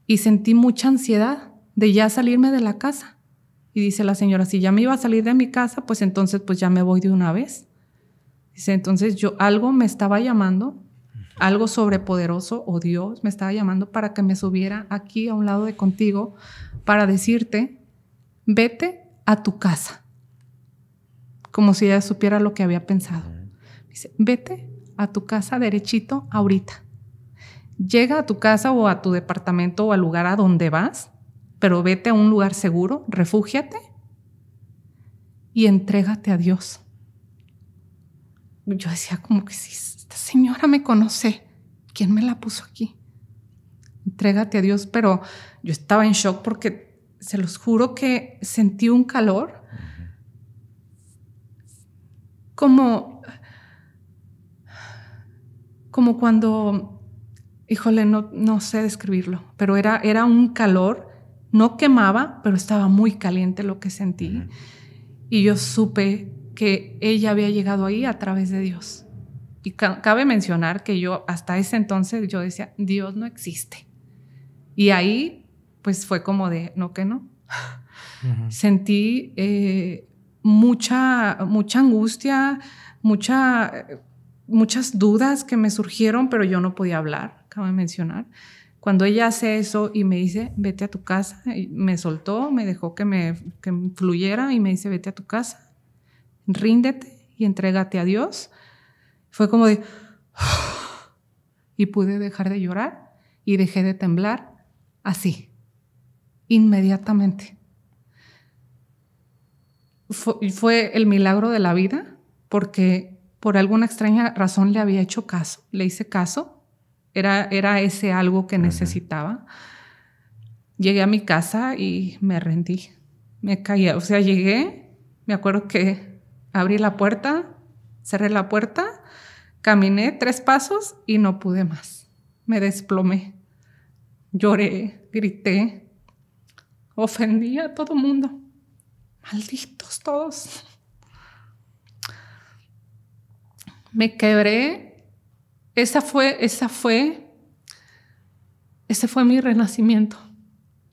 Y sentí mucha ansiedad de ya salirme de la casa. Y dice la señora, si ya me iba a salir de mi casa, pues entonces pues ya me voy de una vez. Dice, entonces yo algo me estaba llamando algo sobrepoderoso o Dios me estaba llamando para que me subiera aquí a un lado de contigo para decirte, vete a tu casa. Como si ella supiera lo que había pensado. Dice, vete a tu casa derechito ahorita. Llega a tu casa o a tu departamento o al lugar a donde vas, pero vete a un lugar seguro, refúgiate y entrégate a Dios. Yo decía como que sí, señora me conoce. ¿Quién me la puso aquí? Entrégate a Dios, pero yo estaba en shock porque se los juro que sentí un calor como como cuando híjole, no, no sé describirlo, pero era, era un calor, no quemaba, pero estaba muy caliente lo que sentí. Y yo supe que ella había llegado ahí a través de Dios. Y cabe mencionar que yo hasta ese entonces yo decía, Dios no existe. Y ahí pues fue como de, no que no. Sentí eh, mucha, mucha angustia, mucha, muchas dudas que me surgieron, pero yo no podía hablar, cabe mencionar. Cuando ella hace eso y me dice, vete a tu casa, y me soltó, me dejó que me, que fluyera y me dice, vete a tu casa, ríndete y entrégate a Dios fue como de... Y pude dejar de llorar y dejé de temblar así, inmediatamente. Fue, el milagro de la vida porque por alguna extraña razón le había hecho caso, le hice caso, era, era ese algo que necesitaba. Llegué a mi casa y me rendí, me caía, o sea, llegué, me acuerdo que abrí la puerta, cerré la puerta Caminé tres pasos y no pude más. Me desplomé. Lloré, grité. Ofendí a todo mundo. Malditos todos. Me quebré. Esa fue, esa fue, ese fue mi renacimiento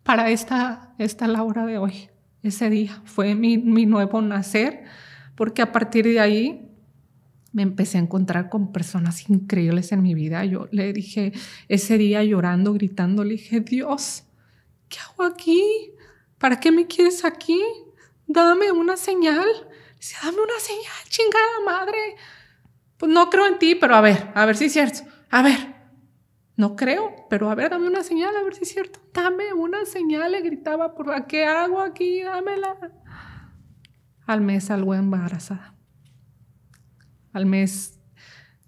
para esta, esta Laura de hoy. Ese día fue mi, mi nuevo nacer, porque a partir de ahí me empecé a encontrar con personas increíbles en mi vida. Yo le dije ese día llorando, gritando, le dije, Dios, ¿qué hago aquí? ¿Para qué me quieres aquí? Dame una señal. Dice, dame una señal, chingada madre. Pues no creo en ti, pero a ver, a ver si es cierto. A ver, no creo, pero a ver, dame una señal, a ver si es cierto. Dame una señal, le gritaba, ¿por qué hago aquí? Dámela. Al mes salgo embarazada al mes.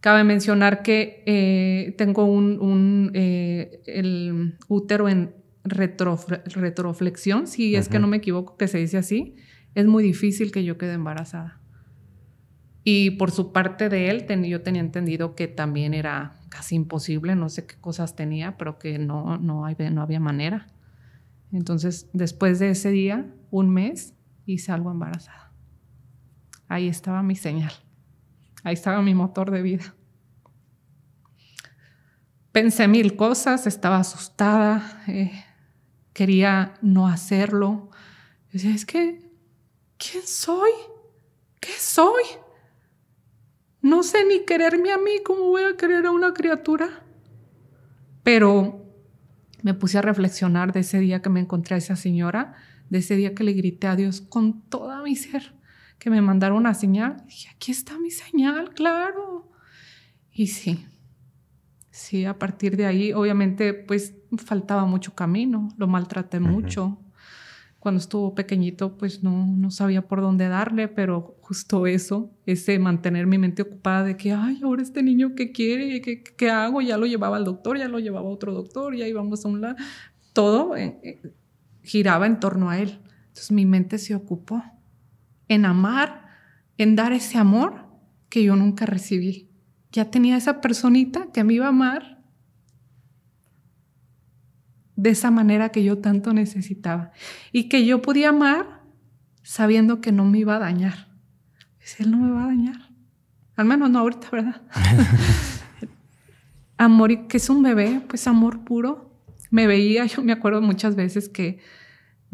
Cabe mencionar que eh, tengo un, eh, el útero en retroflexión, si es que no me equivoco que se dice así. Es muy difícil que yo quede embarazada. Y por su parte de él, yo tenía entendido que también era casi imposible, no sé qué cosas tenía, pero que no, no, hay, no había manera. Entonces, después de ese día, un mes, hice algo embarazada. Ahí estaba mi señal. Ahí estaba mi motor de vida. Pensé mil cosas, estaba asustada, eh, quería no hacerlo. es que, ¿quién soy? ¿Qué soy? No sé ni quererme a mí, ¿cómo voy a querer a una criatura? Pero me puse a reflexionar de ese día que me encontré a esa señora, de ese día que le grité a Dios con toda mi ser que me mandaron una señal. Y dije, aquí está mi señal, claro. Y sí, sí, a partir de ahí, obviamente, pues faltaba mucho camino, lo maltraté mucho. Cuando estuvo pequeñito, pues no, no sabía por dónde darle, pero justo eso, ese mantener mi mente ocupada de que, ay, ahora este niño, ¿qué quiere? ¿Qué, hago? Ya lo llevaba al doctor, ya lo llevaba a otro doctor, ya íbamos a un lado. Todo eh, eh, giraba en torno a él. Entonces mi mente se ocupó en amar, en dar ese amor que yo nunca recibí. Ya tenía esa personita que me iba a amar de esa manera que yo tanto necesitaba y que yo podía amar sabiendo que no me iba a dañar. Es pues él no me va a dañar. Al menos no ahorita, ¿verdad? amor, que es un bebé, pues amor puro. Me veía, yo me acuerdo muchas veces que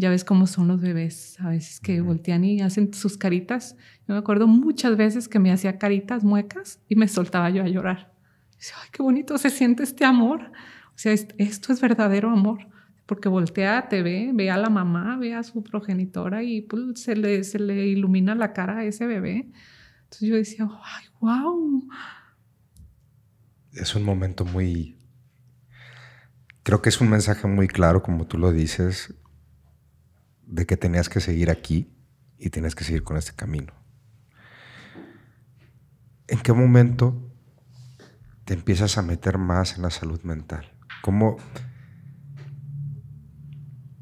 ya ves cómo son los bebés, a veces que voltean y hacen sus caritas. Yo me acuerdo muchas veces que me hacía caritas muecas y me soltaba yo a llorar. Dice, ay, qué bonito se siente este amor. O sea, esto es verdadero amor, porque voltea, te ve, ve a la mamá, ve a su progenitora y pues, se, le, se le ilumina la cara a ese bebé. Entonces yo decía, ay, wow. Es un momento muy... Creo que es un mensaje muy claro, como tú lo dices, de que tenías que seguir aquí y tenías que seguir con este camino. ¿En qué momento te empiezas a meter más en la salud mental? ¿Cómo,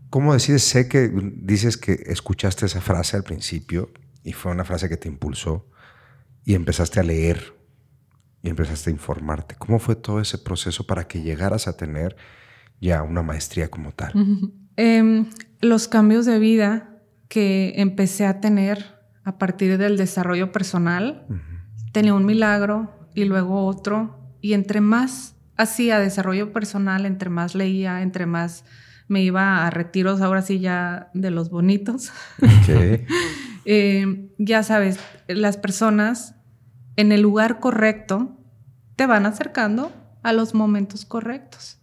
cómo decides? Sé que dices que escuchaste esa frase al principio y fue una frase que te impulsó y empezaste a leer y empezaste a informarte. ¿Cómo fue todo ese proceso para que llegaras a tener ya una maestría como tal? Em, los cambios de vida que empecé a tener a partir del desarrollo personal, tenía un milagro y luego otro, y entre más hacía desarrollo personal, entre más leía, entre más me iba a retiros, ahora sí ya de los bonitos. Em, ya sabes, las personas en el lugar correcto te van acercando a los momentos correctos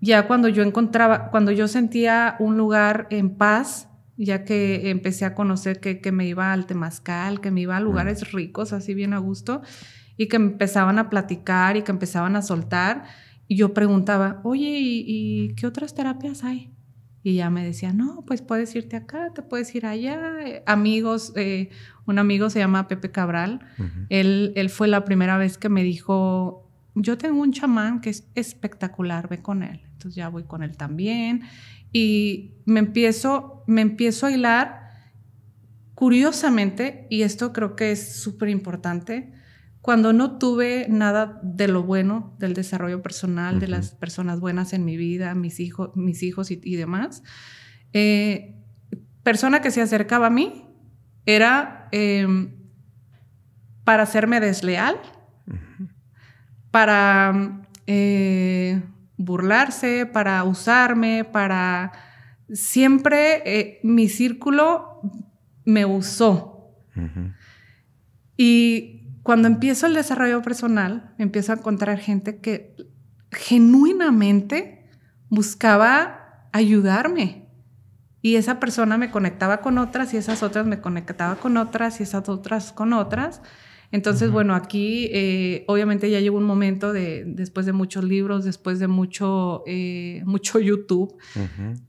ya cuando yo encontraba, cuando yo sentía un lugar en paz, ya que empecé a conocer que, me iba al temazcal, que me iba a mm. lugares ricos, así bien a gusto, y que empezaban a platicar y que empezaban a soltar, y yo preguntaba, oye, ¿y, qué otras terapias hay? Y ya me decía, no, pues puedes irte acá, te puedes ir allá. amigos, eh, un amigo se llama Pepe Cabral, él, él fue la primera vez que me dijo, yo tengo un chamán que es espectacular, ve con él entonces ya voy con él también. Y me empiezo, me empiezo a hilar, curiosamente, y esto creo que es súper importante, cuando no tuve nada de lo bueno del desarrollo personal, de las personas buenas en mi vida, mis, hijos, mis hijos y, demás, eh, persona que se acercaba a mí era em, para hacerme desleal, para... Eh, burlarse, para usarme, para... Siempre eh, mi círculo me usó. Y cuando empiezo el desarrollo personal, empiezo a encontrar gente que genuinamente buscaba ayudarme. Y esa persona me conectaba con otras y esas otras me conectaba con otras y esas otras con otras. Entonces, bueno, aquí eh, obviamente ya llegó un momento de, después de muchos libros, después de mucho, eh, mucho YouTube,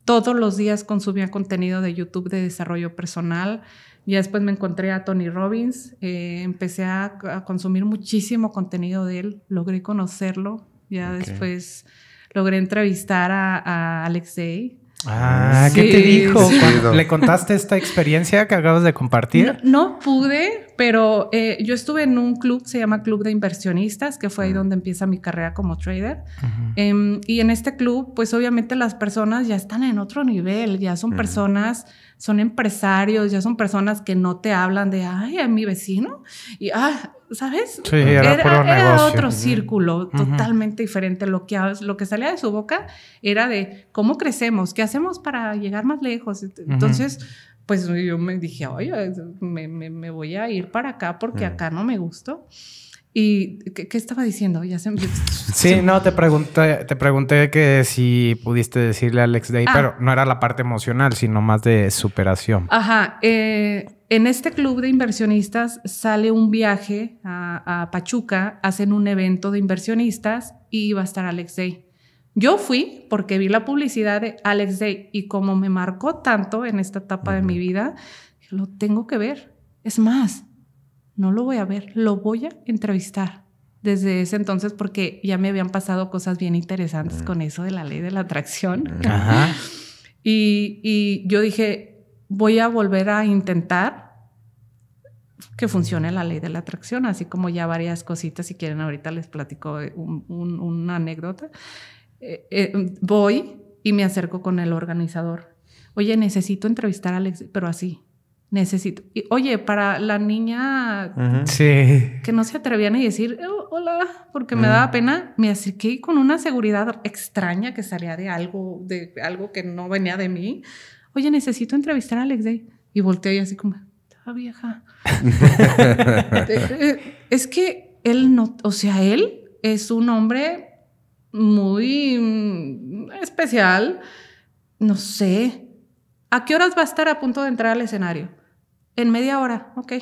todos los días consumía contenido de YouTube de desarrollo personal. Ya después me encontré a Tony Robbins, eh, empecé a, consumir muchísimo contenido de él, logré conocerlo, ya después logré entrevistar a, Alex Day. Ah, ah ¿qué te dijo? ¿Le contaste esta experiencia que acabas de compartir? no pude pero eh, yo estuve en un club, se llama Club de Inversionistas, que fue ahí donde empieza mi carrera como trader. Em, y en este club, pues obviamente las personas ya están en otro nivel, ya son personas, son empresarios, ya son personas que no te hablan de, ay, a mi vecino, y, ah, ¿sabes? Sí, era, otro círculo totalmente diferente. Lo que, lo que salía de su boca era de cómo crecemos, qué hacemos para llegar más lejos. Entonces pues yo me dije, oye, me, voy a ir para acá porque mm. acá no me gustó. ¿Y qué, estaba diciendo? Ya Sí, no, te pregunté, te pregunté que si pudiste decirle a Alex Day, ah. pero no era la parte emocional, sino más de superación. Ajá. Eh, en este club de inversionistas sale un viaje a, a, Pachuca, hacen un evento de inversionistas y va a estar Alex Day. Yo fui porque vi la publicidad de Alex Day y como me marcó tanto en esta etapa de mi vida, lo tengo que ver. Es más, no lo voy a ver, lo voy a entrevistar desde ese entonces porque ya me habían pasado cosas bien interesantes con eso de la ley de la atracción. y, yo dije, voy a volver a intentar que funcione la ley de la atracción, así como ya varias cositas, si quieren ahorita les platico una anécdota. Eh, eh, voy y me acerco con el organizador. Oye, necesito entrevistar a Alex, pero así. Necesito. oye, para la niña sí. que no se atrevía ni decir oh, hola, porque me daba pena, me acerqué con una seguridad extraña que salía de algo, de algo que no venía de mí. Oye, necesito entrevistar a Alex Day. Y volteé y así como, estaba ah, vieja. Eh, es que él no, o sea, él es un hombre muy mm, especial. No sé. ¿A qué horas va a estar a punto de entrar al escenario? En media hora, ok.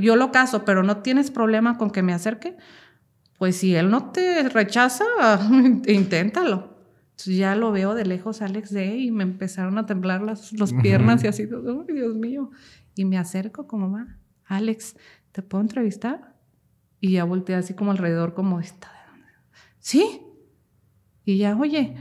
Yo lo caso, pero no tienes problema con que me acerque. Pues si él no te rechaza, inténtalo. ya lo veo de lejos, Alex D, y me empezaron a temblar las, las piernas y así, Dios mío! Y me acerco como va, Alex, ¿te puedo entrevistar? Y ya volteé así como alrededor, como, ¿está de dónde? Sí, y ya, oye,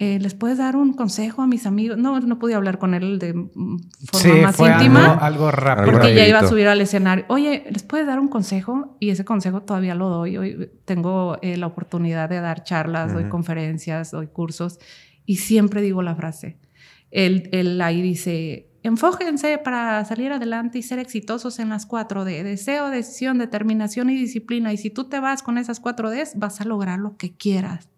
eh, ¿les puedes dar un consejo a mis amigos? No, no pude hablar con él de mm, forma más íntima. Algo, algo rápido. Porque ya iba a subir al escenario. Oye, ¿les puedes dar un consejo? Y ese consejo todavía lo doy. Hoy tengo eh, la oportunidad de dar charlas, doy conferencias, doy cursos. Y siempre digo la frase. Él, él ahí dice, enfójense para salir adelante y ser exitosos en las cuatro D, deseo, decisión, determinación y disciplina. Y si tú te vas con esas cuatro D, vas a lograr lo que quieras.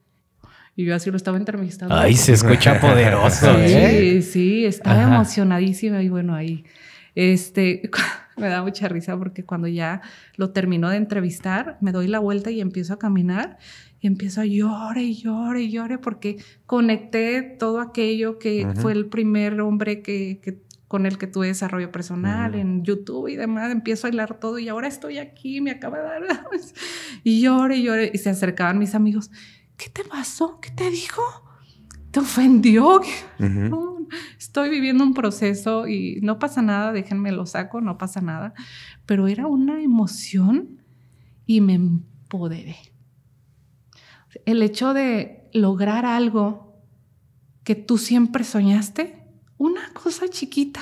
Y yo así lo estaba entrevistando. Ay, se escucha poderoso. ¿eh? sí, sí, estaba emocionadísima y bueno, ahí. Este, me da mucha risa porque cuando ya lo terminó de entrevistar, me doy la vuelta y empiezo a caminar y empiezo a llorar y llorar y llorar porque conecté todo aquello que fue el primer hombre que, con el que tuve desarrollo personal en YouTube y demás, empiezo a hilar todo y ahora estoy aquí, me acaba de dar y lloré, y llore y se acercaban mis amigos ¿qué te pasó? ¿Qué te dijo? ¿Te ofendió? estoy viviendo un proceso y no pasa nada, déjenme lo saco, no pasa nada. Pero era una emoción y me empoderé. El hecho de lograr algo que tú siempre soñaste, una cosa chiquita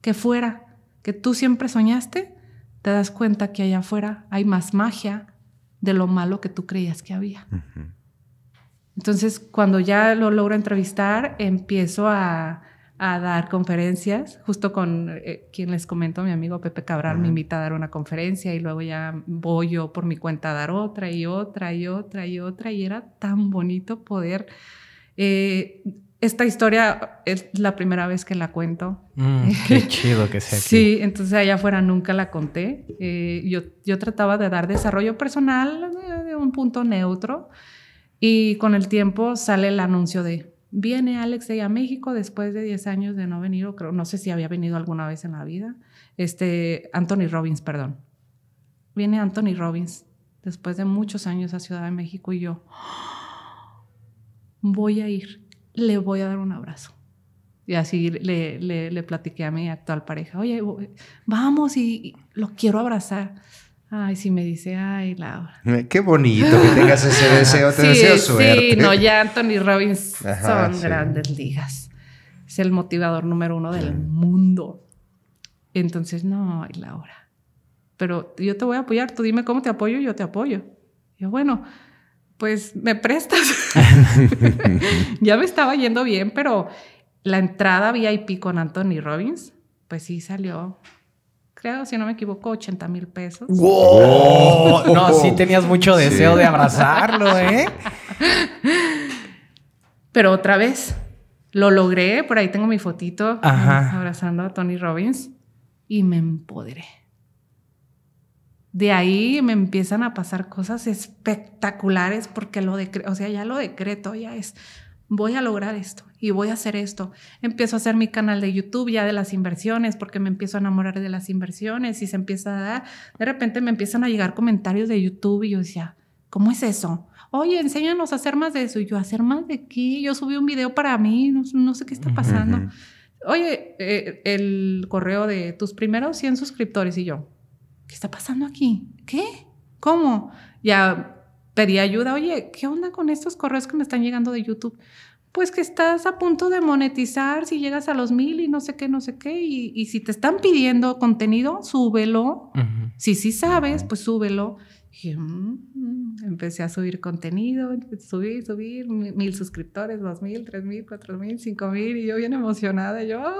que fuera, que tú siempre soñaste, te das cuenta que allá afuera hay más magia de lo malo que tú creías que había. Entonces, cuando ya lo logro entrevistar, empiezo a, dar conferencias, justo con eh, quien les comento, mi amigo Pepe Cabral me invita a dar una conferencia y luego ya voy yo por mi cuenta a dar otra y otra y otra y otra y era tan bonito poder... Eh, esta historia es la primera vez que la cuento. Mm, qué chido que sea. sí, entonces allá afuera nunca la conté. Eh, yo, yo trataba de dar desarrollo personal de un punto neutro. Y con el tiempo sale el anuncio de, viene Alex a México después de 10 años de no venir, no sé si había venido alguna vez en la vida, este, Anthony Robbins, perdón. Viene Anthony Robbins después de muchos años a Ciudad de México y yo oh, voy a ir, le voy a dar un abrazo. Y así le, le, le platiqué a mi actual pareja, oye, vamos y lo quiero abrazar. Ay, si me dice, ay, Laura. Qué bonito que tengas ese deseo, te deseo suerte. Sí, no, ya Anthony Robbins son grandes ligas. Es el motivador número uno del mundo. Entonces, no, ay, Laura. Pero yo te voy a apoyar, tú dime cómo te apoyo, y yo te apoyo. Yo, bueno, pues me prestas. ya me estaba yendo bien, pero la entrada VIP con Anthony Robbins, pues sí salió si no me equivoco, 80 mil pesos. no, sí tenías mucho deseo de abrazarlo, ¿eh? Pero otra vez, lo logré, por ahí tengo mi fotito abrazando a Tony Robbins y me empoderé. De ahí me empiezan a pasar cosas espectaculares porque lo decreto, o sea, ya lo decreto, ya es, voy a lograr esto y voy a hacer esto. Empiezo a hacer mi canal de YouTube ya de las inversiones porque me empiezo a enamorar de las inversiones y se empieza a dar. De repente me empiezan a llegar comentarios de YouTube y yo decía, ¿cómo es eso? Oye, enséñanos a hacer más de eso. Y yo, ¿hacer más de qué? Yo subí un video para mí, no, sé qué está pasando. Oye, eh, el correo de tus primeros 100 suscriptores y yo, ¿qué está pasando aquí? ¿Qué? ¿Cómo? Ya pedí ayuda, oye, ¿qué onda con estos correos que me están llegando de YouTube? pues que estás a punto de monetizar si llegas a los mil y no sé qué, no sé qué. Y, si te están pidiendo contenido, súbelo. Si sí sabes, pues súbelo. Mm, empecé a subir contenido, subir, subir, mil, suscriptores, dos mil, tres mil, cuatro mil, cinco mil. Y yo bien emocionada, yo... Ah".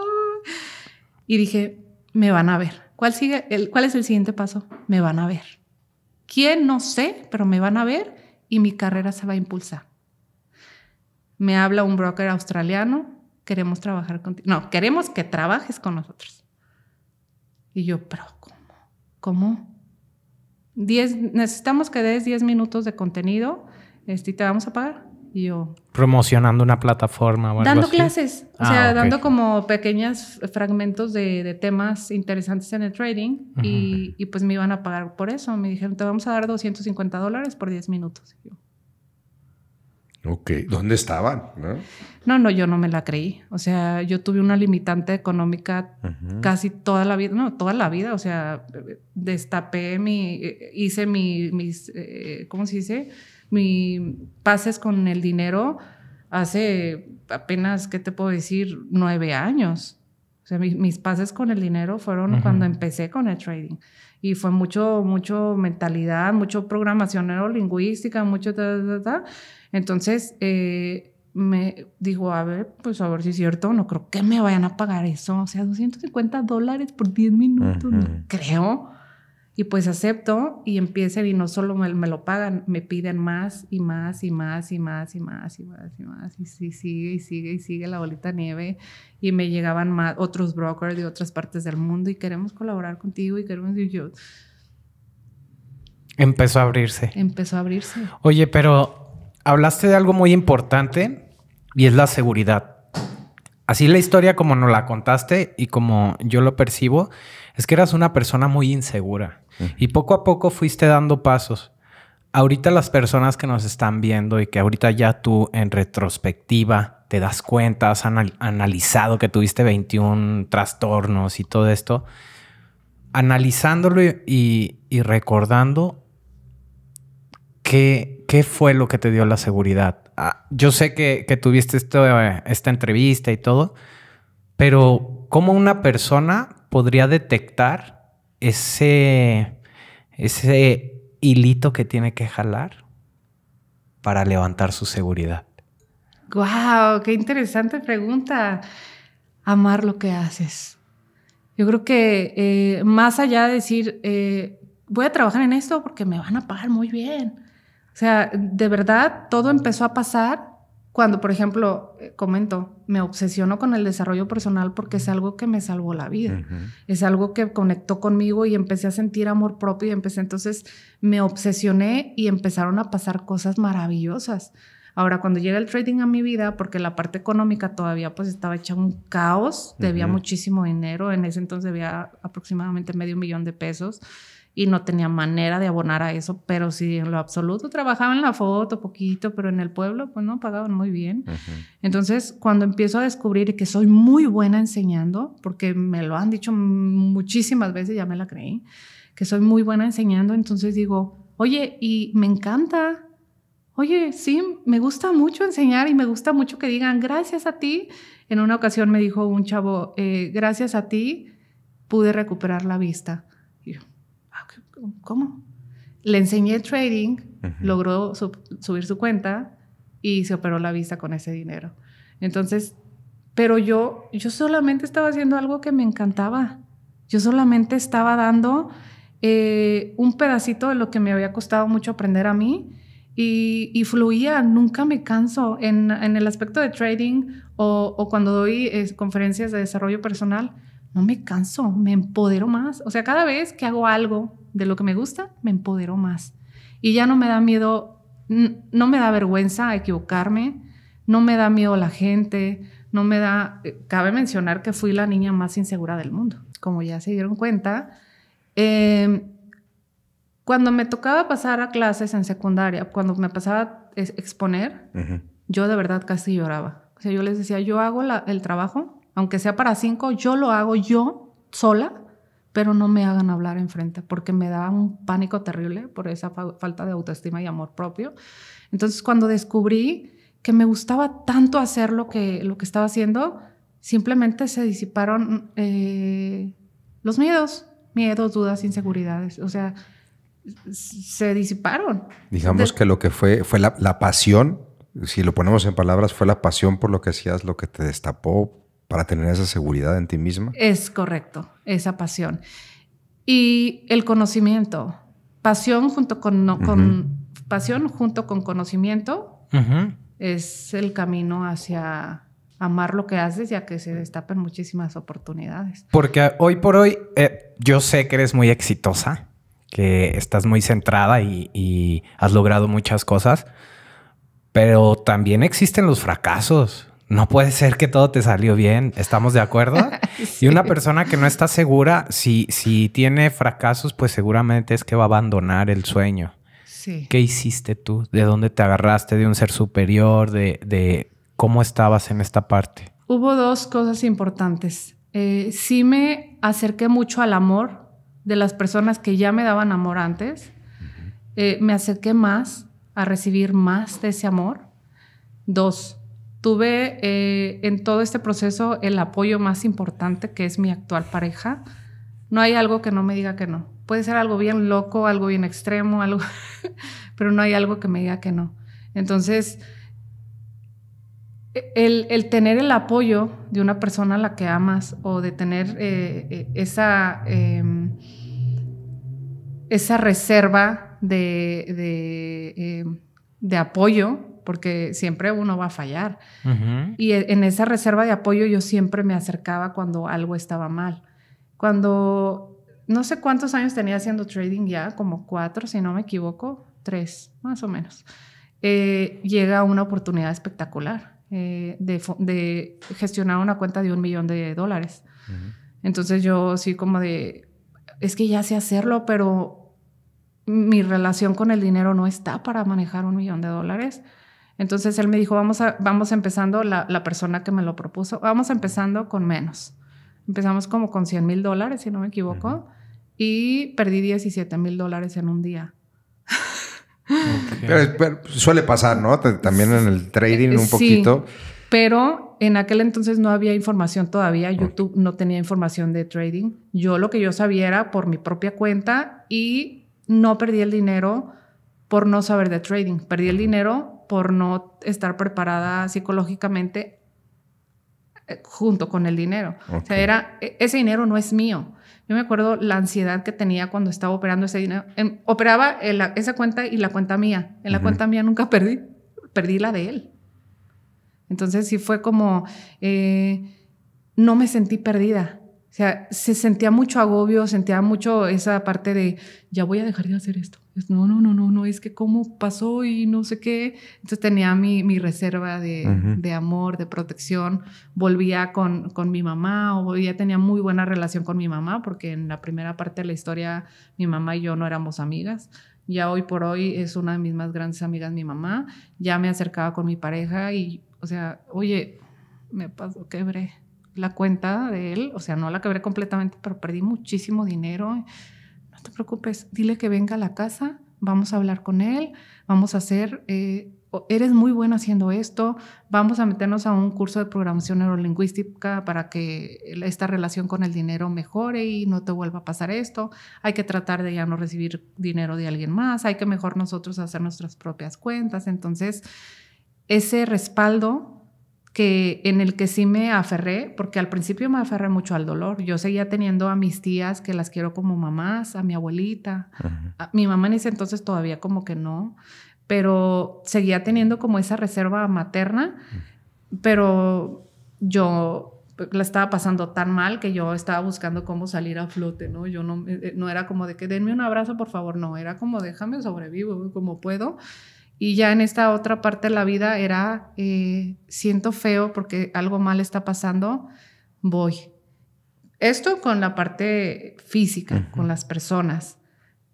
Y dije, me van a ver. ¿Cuál, sigue ¿Cuál es el siguiente paso? Me van a ver. ¿Quién? No sé, pero me van a ver y mi carrera se va a impulsar me habla un broker australiano, queremos trabajar contigo. No, queremos que trabajes con nosotros. Y yo, pero ¿cómo? ¿Cómo? necesitamos que des 10 minutos de contenido este, y te vamos a pagar. Y yo... Promocionando una plataforma. dando clases, o ah, sea, dando como pequeños fragmentos de, temas interesantes en el trading y, y, pues me iban a pagar por eso. Me dijeron, te vamos a dar 250 dólares por 10 minutos. Y yo, Ok, ¿dónde estaban? ¿No? no, yo no me la creí. O sea, yo tuve una limitante económica casi toda la vida, no, toda la vida. O sea, destapé mi, hice mi, mis, eh, ¿cómo se dice? Mi pases con el dinero hace apenas, ¿qué te puedo decir? Nueve años. O sea, mis, pases con el dinero fueron cuando empecé con el trading. Y fue mucho, mucho mentalidad, mucho programación neurolingüística, mucho ta, ta, ta. ta entonces, eh, me dijo... a ver, pues a ver si es cierto, no creo que me vayan a pagar eso, o sea, 250 dólares por 10 minutos, no creo. Y pues acepto y empiecen y no solo me, lo pagan, me piden más y más y más y más y más y más y más y, sí, sigue y sigue y sigue la bolita nieve y me llegaban más otros brokers de otras partes del mundo y queremos colaborar contigo y queremos yo. Empezó a abrirse. Empezó a abrirse. Oye, pero hablaste de algo muy importante y es la seguridad. Así la historia como nos la contaste y como yo lo percibo, es que eras una persona muy insegura y poco a poco fuiste dando pasos. Ahorita las personas que nos están viendo y que ahorita ya tú en retrospectiva te das cuenta, has analizado que tuviste 21 trastornos y todo esto, analizándolo y, recordando, que ¿qué fue lo que te dio la seguridad? Ah, yo sé que, tuviste eh, esta entrevista y todo, pero ¿cómo una persona podría detectar ese, ese hilito que tiene que jalar para levantar su seguridad? ¡Guau! Wow, ¡Qué interesante pregunta! Amar lo que haces. Yo creo que eh, más allá de decir, eh, voy a trabajar en esto porque me van a pagar muy bien o sea, de verdad, todo empezó a pasar cuando, por ejemplo, eh, comento, me obsesionó con el desarrollo personal porque es algo que me salvó la vida, es algo que conectó conmigo y empecé a sentir amor propio y empecé entonces, me obsesioné y empezaron a pasar cosas maravillosas. Ahora, cuando llega el trading a mi vida, porque la parte económica todavía pues estaba hecha un caos, debía muchísimo dinero, en ese entonces debía aproximadamente medio millón de pesos y no tenía manera de abonar a eso, pero sí en lo absoluto trabajaba en la foto poquito, pero en el pueblo pues no pagaban muy bien. Entonces, cuando empiezo a descubrir que soy muy buena enseñando, porque me lo han dicho muchísimas veces, ya me la creí, que soy muy buena enseñando, entonces digo, "Oye, y me encanta. Oye, sí, me gusta mucho enseñar y me gusta mucho que digan gracias a ti." En una ocasión me dijo un chavo, eh, "Gracias a ti pude recuperar la vista." ¿cómo? Le enseñé trading, logró subir su cuenta y se operó la vista con ese dinero. Entonces, pero yo, yo solamente estaba haciendo algo que me encantaba. Yo solamente estaba dando eh, un pedacito de lo que me había costado mucho aprender a mí y, fluía, nunca me canso en, el aspecto de trading o, cuando doy conferencias de desarrollo personal, no me canso, me empodero más. O sea, cada vez que hago algo de lo que me gusta, me empodero más. Y ya no me da miedo, no me da vergüenza equivocarme, no me da miedo la gente, no me da... Eh, cabe mencionar que fui la niña más insegura del mundo, como ya se dieron cuenta. Em, cuando me tocaba pasar a clases en secundaria, cuando me pasaba a exponer, yo de verdad casi lloraba. O sea, yo les decía, yo hago el trabajo, aunque sea para cinco, yo lo hago yo sola pero no me hagan hablar enfrente porque me daba un pánico terrible por esa falta de autoestima y amor propio. Entonces cuando descubrí que me gustaba tanto hacer lo que, lo que estaba haciendo, simplemente se disiparon eh, los miedos, miedos, dudas, inseguridades, o sea, se disiparon. Digamos que lo que fue fue la, la pasión, si lo ponemos en palabras, fue la pasión por lo que hacías, lo que te destapó, para tener esa seguridad en ti misma. Es correcto, esa pasión. Y el conocimiento, pasión junto con, no, con pasión junto con conocimiento es el camino hacia amar lo que haces ya que se destapen muchísimas oportunidades. Porque hoy por hoy eh, yo sé que eres muy exitosa, que estás muy centrada y has logrado muchas cosas, pero también existen los fracasos no puede ser que todo te salió bien, ¿estamos de acuerdo? Y una persona que no está segura, si, si tiene fracasos, pues seguramente es que va a abandonar el sueño. Sí. ¿Qué hiciste tú? ¿De dónde te agarraste? ¿De un ser superior? ¿De, cómo estabas en esta parte? Hubo dos cosas importantes. Eh, sí me acerqué mucho al amor de las personas que ya me daban amor antes. Eh, me acerqué más a recibir más de ese amor. Dos, tuve eh, en todo este proceso el apoyo más importante que es mi actual pareja. No hay algo que no me diga que no. Puede ser algo bien loco, algo bien extremo, algo, pero no hay algo que me diga que no. Entonces, el, tener el apoyo de una persona a la que amas o de tener eh, eh, esa, em, esa reserva de, de em, apoyo porque siempre uno va a fallar. Y e, en esa reserva de apoyo yo siempre me acercaba cuando algo estaba mal. Cuando no sé cuántos años tenía haciendo trading ya, como cuatro, si no me equivoco, tres, más o menos, eh, llega una oportunidad espectacular eh, de, gestionar una cuenta de un millón de dólares. Entonces yo sí como de, es que ya sé hacerlo, pero mi relación con el dinero no está para manejar un millón de dólares. Entonces él me dijo, vamos, a, vamos empezando, la, persona que me lo propuso, vamos empezando con menos. Empezamos como con 100 mil dólares, si no me equivoco, y perdí 17 mil dólares en un día. Pero, pues, suele pasar, ¿no? También en el trading eh, un poquito. Pero en aquel entonces no había información todavía, YouTube no tenía información de trading. Yo lo que yo sabía era por mi propia cuenta y no perdí el dinero por no saber de trading, perdí el dinero por no estar preparada psicológicamente eh, junto con el dinero. O sea, era, e, ese dinero no es mío. Yo me acuerdo la ansiedad que tenía cuando estaba operando ese dinero. Em, operaba esa cuenta y la cuenta mía. En la cuenta mía nunca perdí, perdí la de él. Entonces sí fue como, eh, no me sentí perdida. O sea, se sentía mucho agobio, sentía mucho esa parte de, ya voy a dejar de hacer esto. no, no, no, no, no, es que cómo pasó y no sé qué. Entonces tenía mi, mi reserva de, amor, de protección. Volvía con, con mi mamá o ya tenía muy buena relación con mi mamá porque en la primera parte de la historia mi mamá y yo no éramos amigas. Ya hoy por hoy es una de mis más grandes amigas mi mamá. Ya me acercaba con mi pareja y, o sea, oye, me pasó, quebré la cuenta de él, o sea, no la quebré completamente, pero perdí muchísimo dinero. No te preocupes, dile que venga a la casa, vamos a hablar con él, vamos a hacer, eh, eres muy bueno haciendo esto, vamos a meternos a un curso de programación neurolingüística para que esta relación con el dinero mejore y no te vuelva a pasar esto, hay que tratar de ya no recibir dinero de alguien más, hay que mejor nosotros hacer nuestras propias cuentas, entonces ese respaldo que en el que sí me aferré, porque al principio me aferré mucho al dolor. Yo seguía teniendo a mis tías que las quiero como mamás, a mi abuelita. A, mi mamá en ese entonces todavía como que no, pero seguía teniendo como esa reserva materna, pero yo la estaba pasando tan mal que yo estaba buscando cómo salir a flote, ¿no? Yo no, eh, eh, no era como de que denme un abrazo, por favor, no, era como déjame sobrevivo como puedo. Y ya en esta otra parte de la vida era, eh, siento feo porque algo mal está pasando, voy. Esto con la parte física, con las personas.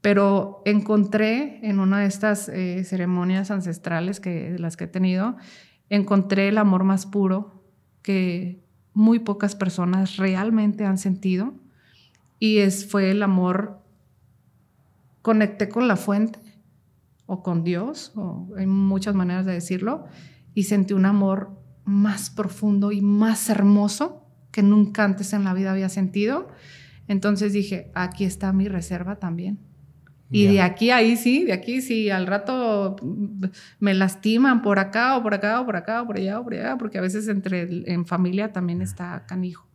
Pero encontré en una de estas eh, ceremonias ancestrales que las que he tenido, encontré el amor más puro que muy pocas personas realmente han sentido. Y es, fue el amor, conecté con la fuente o con Dios, o hay muchas maneras de decirlo, y sentí un amor más profundo y más hermoso que nunca antes en la vida había sentido. Entonces dije, aquí está mi reserva también. Y de aquí ahí sí, de aquí sí, al rato me lastiman por acá o por acá o por acá o por allá o por allá, porque a veces entre en familia también está canijo.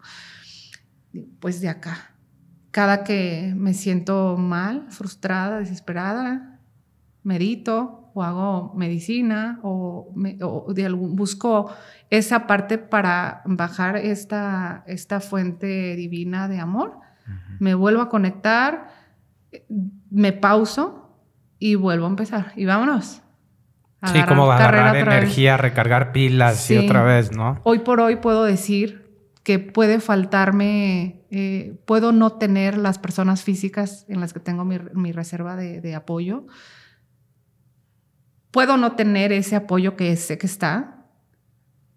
Pues de acá. Cada que me siento mal, frustrada, desesperada, medito o hago medicina o, de algún, busco esa parte para bajar esta, esta fuente divina de amor. Me vuelvo a conectar, me pauso y vuelvo a empezar. Y vámonos. Sí, como agarrar energía, recargar pilas y otra vez, ¿no? Hoy por hoy puedo decir que puede faltarme, eh, puedo no tener las personas físicas en las que tengo mi, reserva de apoyo, puedo no tener ese apoyo que sé que está,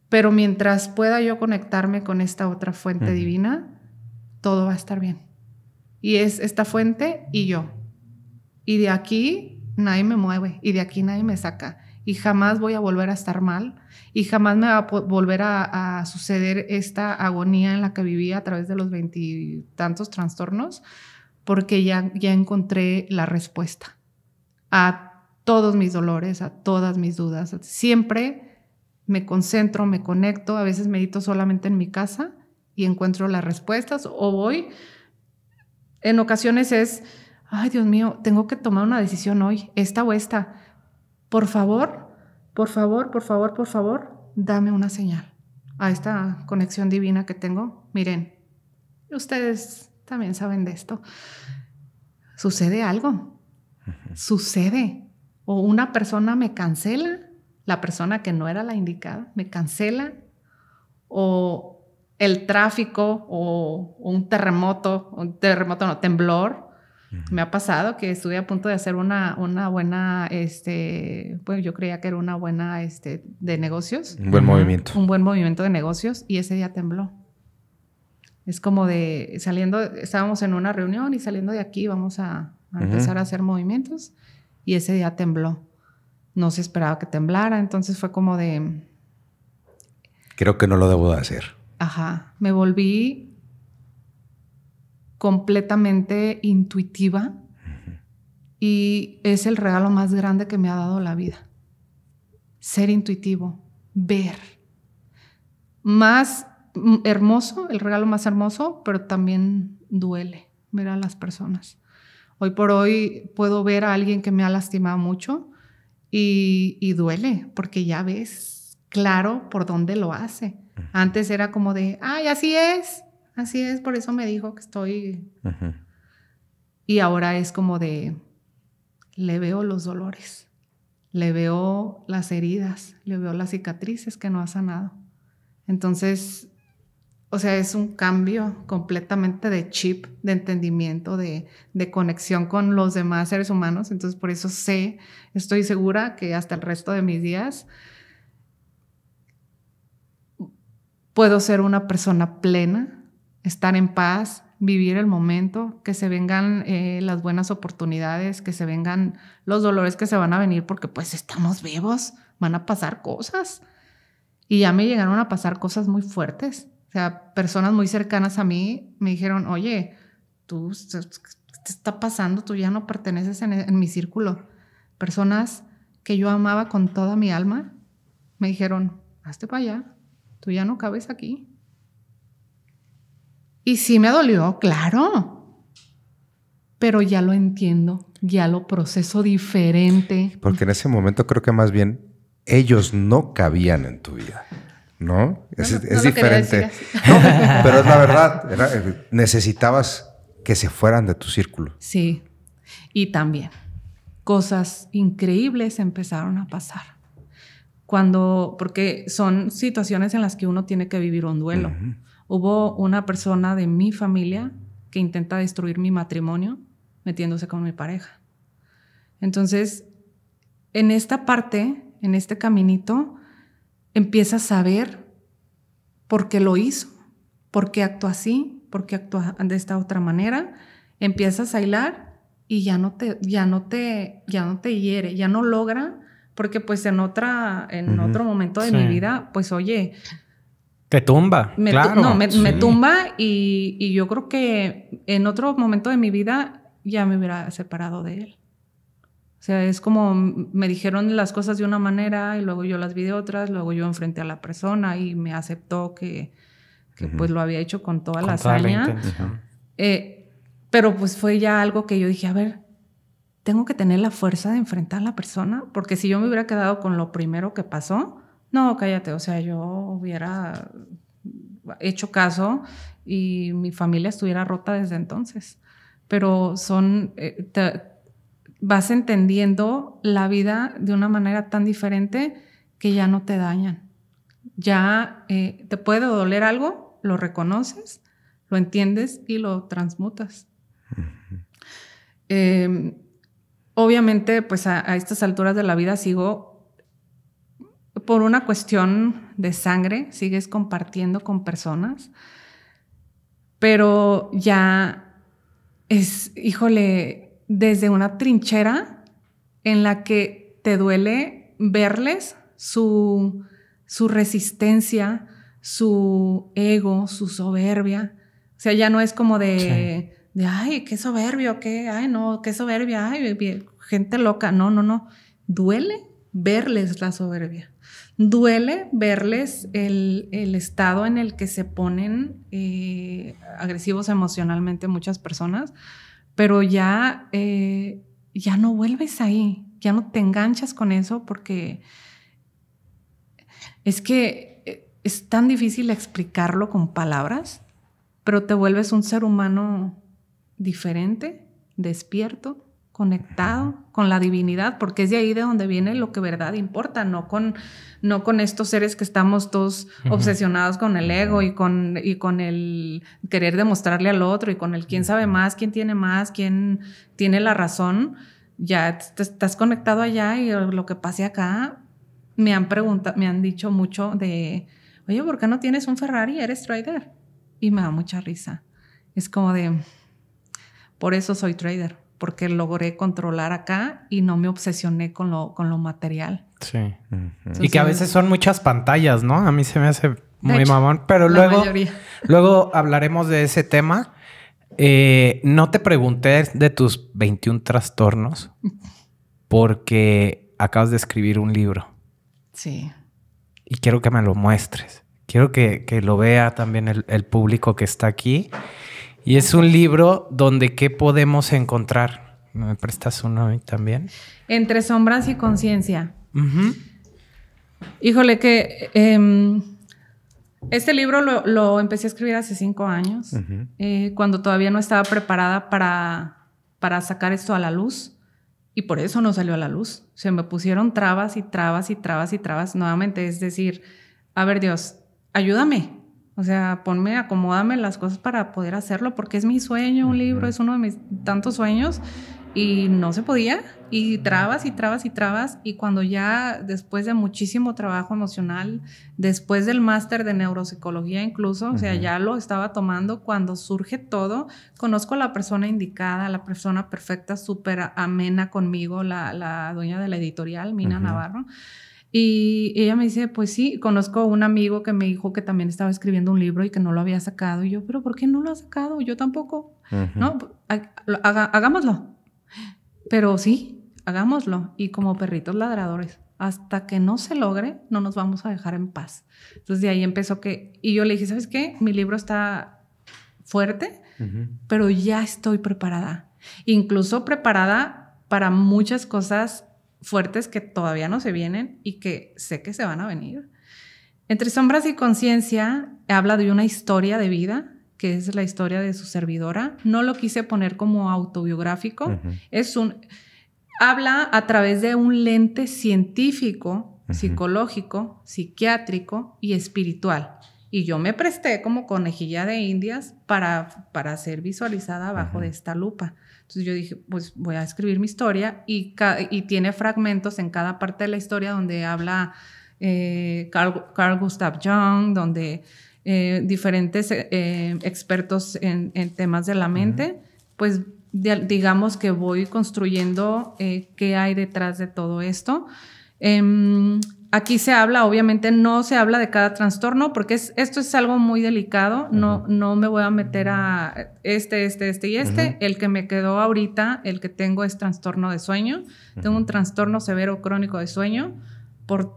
pero mientras pueda yo conectarme con esta otra fuente divina, todo va a estar bien. Y es esta fuente y yo. Y de aquí nadie me mueve y de aquí nadie me saca. Y jamás voy a volver a estar mal y jamás me va a volver a, suceder esta agonía en la que viví a través de los veintitantos trastornos, porque ya, ya encontré la respuesta a todos mis dolores, a todas mis dudas. Siempre me concentro, me conecto, a veces medito solamente en mi casa y encuentro las respuestas o voy. En ocasiones es, ay Dios mío, tengo que tomar una decisión hoy, esta o esta. Por favor, por favor, por favor, por favor, dame una señal a esta conexión divina que tengo. Miren, ustedes también saben de esto. Sucede algo. Sucede o una persona me cancela, la persona que no era la indicada, me cancela, o el tráfico o, un terremoto, un terremoto no, temblor. Me ha pasado que estuve a punto de hacer una, una buena, este, pues yo creía que era una buena este, de negocios. Un buen movimiento. Un buen movimiento de negocios y ese día tembló. Es como de saliendo, estábamos en una reunión y saliendo de aquí vamos a, empezar a hacer movimientos y ese día tembló. No se esperaba que temblara, entonces fue como de... Creo que no lo debo de hacer. Ajá, me volví completamente intuitiva y es el regalo más grande que me ha dado la vida. Ser intuitivo, ver. Más hermoso, el regalo más hermoso, pero también duele ver a las personas. Hoy por hoy puedo ver a alguien que me ha lastimado mucho y, duele porque ya ves claro por dónde lo hace. Antes era como de, ay, así es, así es, por eso me dijo que estoy... Y ahora es como de, le veo los dolores, le veo las heridas, le veo las cicatrices que no ha sanado. Entonces, o sea, es un cambio completamente de chip, de entendimiento, de, conexión con los demás seres humanos. Entonces, por eso sé, estoy segura que hasta el resto de mis días puedo ser una persona plena, estar en paz, vivir el momento, que se vengan eh, las buenas oportunidades, que se vengan los dolores que se van a venir, porque pues estamos vivos, van a pasar cosas. Y ya me llegaron a pasar cosas muy fuertes o sea, personas muy cercanas a mí me dijeron, oye, tú te está pasando, tú ya no perteneces en, mi círculo. Personas que yo amaba con toda mi alma me dijeron, hazte para allá, tú ya no cabes aquí. Y sí me dolió, claro, pero ya lo entiendo, ya lo proceso diferente. Porque en ese momento creo que más bien ellos no cabían en tu vida. ¿no? Es, diferente. pero es la verdad, eh, necesitabas que se fueran de tu círculo. Sí, y también cosas increíbles empezaron a pasar. Cuando, porque son situaciones en las que uno tiene que vivir un duelo. Hubo una persona de mi familia que intenta destruir mi matrimonio metiéndose con mi pareja. Entonces, en esta parte, en este caminito, empiezas a saber por qué lo hizo, por qué actúa así, por qué actúa de esta otra manera, empiezas a hilar y ya no te, ya no te, ya no te hiere, ya no logra, porque pues en otra, en otro momento de mi vida, pues oye, te tumba. Me claro. no, me, tumba y, y, yo creo que en otro momento de mi vida ya me hubiera separado de él sea, es como me dijeron las cosas de una manera y luego yo las vi de otras, luego yo enfrenté a la persona y me aceptó que, pues lo había hecho con toda con la hazaña. Eh, pero pues fue ya algo que yo dije, a ver, tengo que tener la fuerza de enfrentar a la persona, porque si yo me hubiera quedado con lo primero que pasó, no, cállate, o sea, yo hubiera hecho caso y mi familia estuviera rota desde entonces. Pero son, eh, vas entendiendo la vida de una manera tan diferente que ya no te dañan. Ya eh, te puede doler algo, lo reconoces, lo entiendes y lo transmutas. Em, obviamente, pues a, a, estas alturas de la vida sigo, por una cuestión de sangre, sigues compartiendo con personas, pero ya es, híjole, desde una trinchera en la que te duele verles su, resistencia, su ego, su soberbia. O sea, ya no es como de, ay, qué soberbio, qué, ay, no, qué soberbia, ay, gente loca. No, no, no. Duele verles la soberbia. Duele verles el, estado en el que se ponen eh, agresivos emocionalmente muchas personas pero ya, eh, ya no vuelves ahí, ya no te enganchas con eso porque es que eh, es tan difícil explicarlo con palabras, pero te vuelves un ser humano diferente, despierto, conectado con la divinidad, porque es de ahí de donde viene lo que verdad importa, no con, no con estos seres que estamos todos obsesionados con el ego y con, y con el querer demostrarle al otro y con el quién sabe más, quién tiene más, quién tiene la razón. Ya estás conectado allá y lo que pase acá, me han preguntado, me han dicho mucho de, oye, ¿por qué no tienes un Ferrari? Eres trader. Y me da mucha risa. Es como de, por eso soy trader porque logré controlar acá y no me obsesioné con lo, con lo material. Sí. y que a veces son muchas pantallas, ¿no? A mí se me hace muy mamón, pero luego, luego hablaremos de ese tema. Eh, no te pregunté de tus 21 trastornos porque acabas de escribir un libro. Sí. Y quiero que me lo muestres. Quiero que, lo vea también el, el público que está aquí. Y es un libro donde qué podemos encontrar. ¿Me prestas uno a también? Entre sombras y conciencia. Híjole, que em, este libro lo, empecé a escribir hace cinco años, eh, cuando todavía no estaba preparada para, para sacar esto a la luz. Y por eso no salió a la luz. Se me pusieron trabas y trabas y trabas y trabas nuevamente. Es decir, a ver Dios, ayúdame, o sea, ponme, acomódame las cosas para poder hacerlo, porque es mi sueño, un libro es uno de mis tantos sueños y no se podía y trabas y trabas y trabas y cuando ya después de muchísimo trabajo emocional, después del máster de neuropsicología incluso, o sea, ya lo estaba tomando cuando surge todo, conozco a la persona indicada, la persona perfecta, súper amena conmigo, la, dueña de la editorial, Mina Navarro y ella me dice, pues sí, conozco un amigo que me dijo que también estaba escribiendo un libro y que no lo había sacado. Y yo, pero ¿por qué no lo ha sacado? Yo tampoco. No, pues, hagámoslo. Pero sí, hagámoslo. Y como perritos ladradores, hasta que no se logre, no nos vamos a dejar en paz. Entonces de ahí empezó que, y yo le dije, ¿sabes qué? Mi libro está fuerte, pero ya estoy preparada. Incluso preparada para muchas cosas fuertes que todavía no se vienen y que sé que se van a venir. Entre sombras y conciencia habla de una historia de vida que es la historia de su servidora. No lo quise poner como autobiográfico. Es un habla a través de un lente científico, psicológico, psiquiátrico y espiritual. Y yo me presté como conejilla de indias para, ser visualizada bajo de esta lupa. Entonces yo dije, pues voy a escribir mi historia y, tiene fragmentos en cada parte de la historia donde habla eh, Carl, Gustav Jung, donde eh, diferentes eh, expertos en, temas de la mente, pues digamos que voy construyendo qué hay detrás de todo esto. Em, Aquí se habla, obviamente no se habla de cada trastorno porque es, esto es algo muy delicado, no, no me voy a meter a este, este, este y este. El que me quedó ahorita, el que tengo es trastorno de sueño. Tengo un trastorno severo crónico de sueño por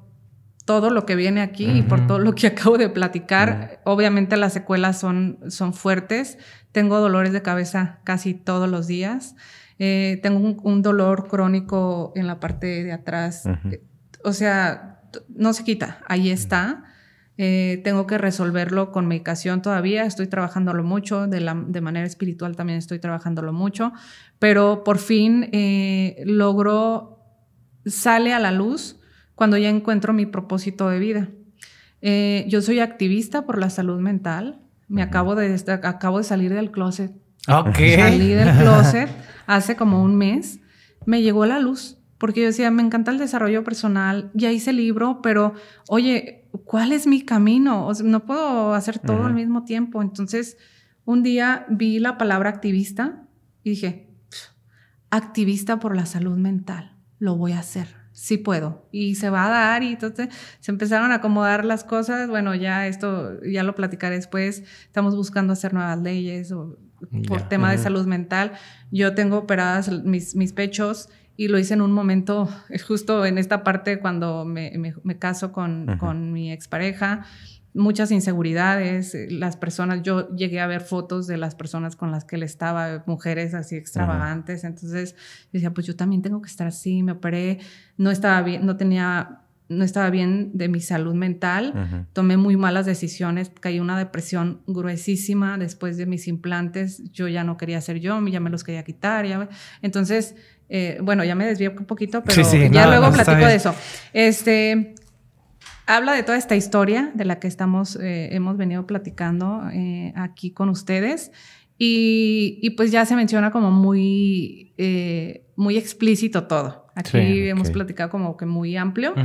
todo lo que viene aquí y por todo lo que acabo de platicar. Obviamente las secuelas son, son fuertes. Tengo dolores de cabeza casi todos los días. Eh, tengo un, dolor crónico en la parte de atrás. O sea, no se quita, ahí está. Eh, tengo que resolverlo con medicación todavía, estoy trabajándolo mucho, de, manera espiritual también estoy trabajándolo mucho, pero por fin eh, logro, sale a la luz cuando ya encuentro mi propósito de vida. Eh, yo soy activista por la salud mental, me acabo de, acabo de salir del closet. Okay. Salí del closet hace como un mes, me llegó la luz porque yo decía, me encanta el desarrollo personal, ya hice libro, pero oye, ¿cuál es mi camino? no puedo hacer todo al mismo tiempo. Entonces, un día vi la palabra activista y dije, activista por la salud mental, lo voy a hacer, sí puedo, y se va a dar, y entonces se empezaron a acomodar las cosas, bueno, ya esto, ya lo platicaré después, estamos buscando hacer nuevas leyes o, por tema de salud mental, yo tengo operadas mis, mis pechos, y lo hice en un momento, justo en esta parte cuando me, caso con, con mi expareja, muchas inseguridades, eh, las personas, yo llegué a ver fotos de las personas con las que él estaba, mujeres así extravagantes, entonces yo decía, pues yo también tengo que estar así, me operé, no estaba bien, no tenía, no estaba bien de mi salud mental, tomé muy malas decisiones, caí una depresión gruesísima después de mis implantes, yo ya no quería ser yo, ya me los quería quitar, ya, entonces eh, bueno, ya me desvío un poquito, pero ya luego platico de eso. Este habla de toda esta historia de la que estamos, eh, hemos venido platicando eh, aquí con ustedes. Y, pues ya se menciona como muy, muy explícito todo. Aquí hemos platicado como que muy amplio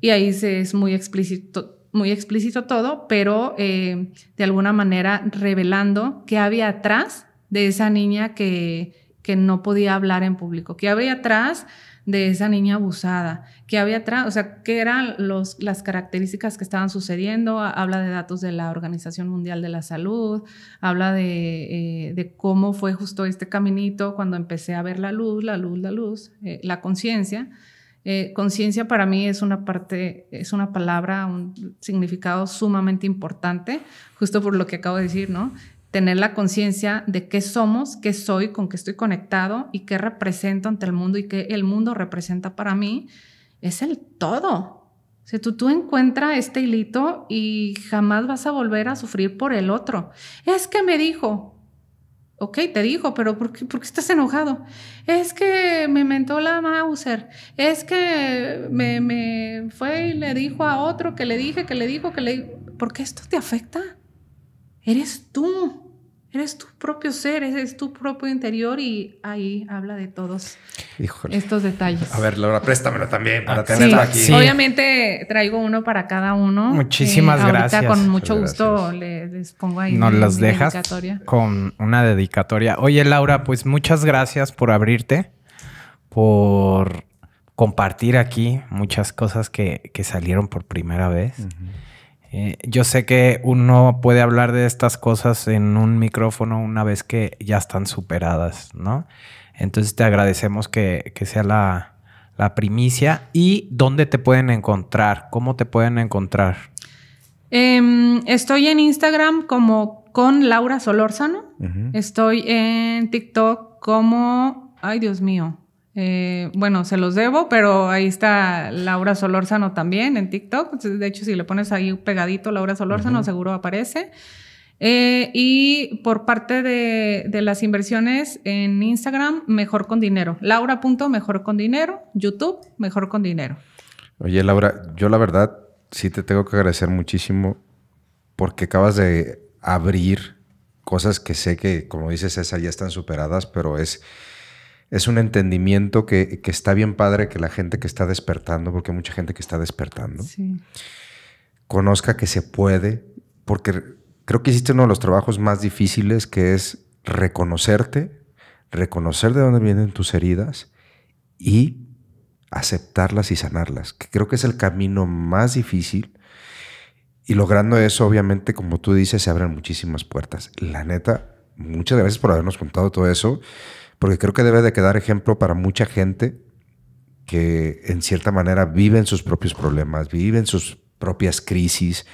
y ahí se, es muy explícito, muy explícito todo, pero de alguna manera revelando qué había atrás de esa niña que, que no podía hablar en público, ¿qué había atrás de esa niña abusada, ¿Qué había atrás, o sea, qué eran los, las características que estaban sucediendo, habla de datos de la Organización Mundial de la Salud, habla eh, de, cómo fue justo este caminito cuando empecé a ver la luz, la luz, la luz, eh, la conciencia. Eh, conciencia para mí es una parte, es una palabra, un significado sumamente importante, justo por lo que acabo de decir, ¿no? tener la conciencia de qué somos, qué soy, con qué estoy conectado y qué represento ante el mundo y qué el mundo representa para mí, es el todo. O sea, tú, tú encuentras este hilito y jamás vas a volver a sufrir por el otro. Es que me dijo, ok, te dijo, pero ¿por qué, ¿por qué estás enojado? Es que me mentó la Mauser, es que me, me fue y le dijo a otro que le dije, que le dijo, que le... ¿Por qué esto te afecta? Eres tú. Eres tu propio ser, es tu propio interior y ahí habla de todos estos detalles. A ver, Laura, préstamelo también para ah, tenerlo aquí. Sí. Obviamente traigo uno para cada uno. Muchísimas eh, gracias. Con mucho gusto les, pongo ahí. Nos las dejas con una dedicatoria. Oye, Laura, pues muchas gracias por abrirte, por compartir aquí muchas cosas que, salieron por primera vez. Eh, yo sé que uno puede hablar de estas cosas en un micrófono una vez que ya están superadas, ¿no? Entonces te agradecemos que, sea la, primicia. ¿Y dónde te pueden encontrar? ¿Cómo te pueden encontrar? Em, estoy en Instagram como con Laura Solórzano. Estoy en TikTok como... Ay, Dios mío. Eh, bueno, se los debo, pero ahí está Laura Solórzano también en TikTok. De hecho, si le pones ahí pegadito Laura Solórzano, seguro aparece. Eh, y por parte de, las inversiones en Instagram, mejor con dinero. mejor con dinero. YouTube, mejor con dinero. Oye, Laura, yo la verdad sí te tengo que agradecer muchísimo porque acabas de abrir cosas que sé que, como dices, esas ya están superadas, pero es es un entendimiento que, está bien padre que la gente que está despertando, porque hay mucha gente que está despertando, conozca que se puede, porque creo que hiciste uno de los trabajos más difíciles, que es reconocerte, reconocer de dónde vienen tus heridas y aceptarlas y sanarlas, que creo que es el camino más difícil. Y logrando eso, obviamente, como tú dices, se abren muchísimas puertas. La neta, muchas gracias por habernos contado todo eso porque creo que debe de quedar ejemplo para mucha gente que en cierta manera viven sus propios problemas, viven sus propias crisis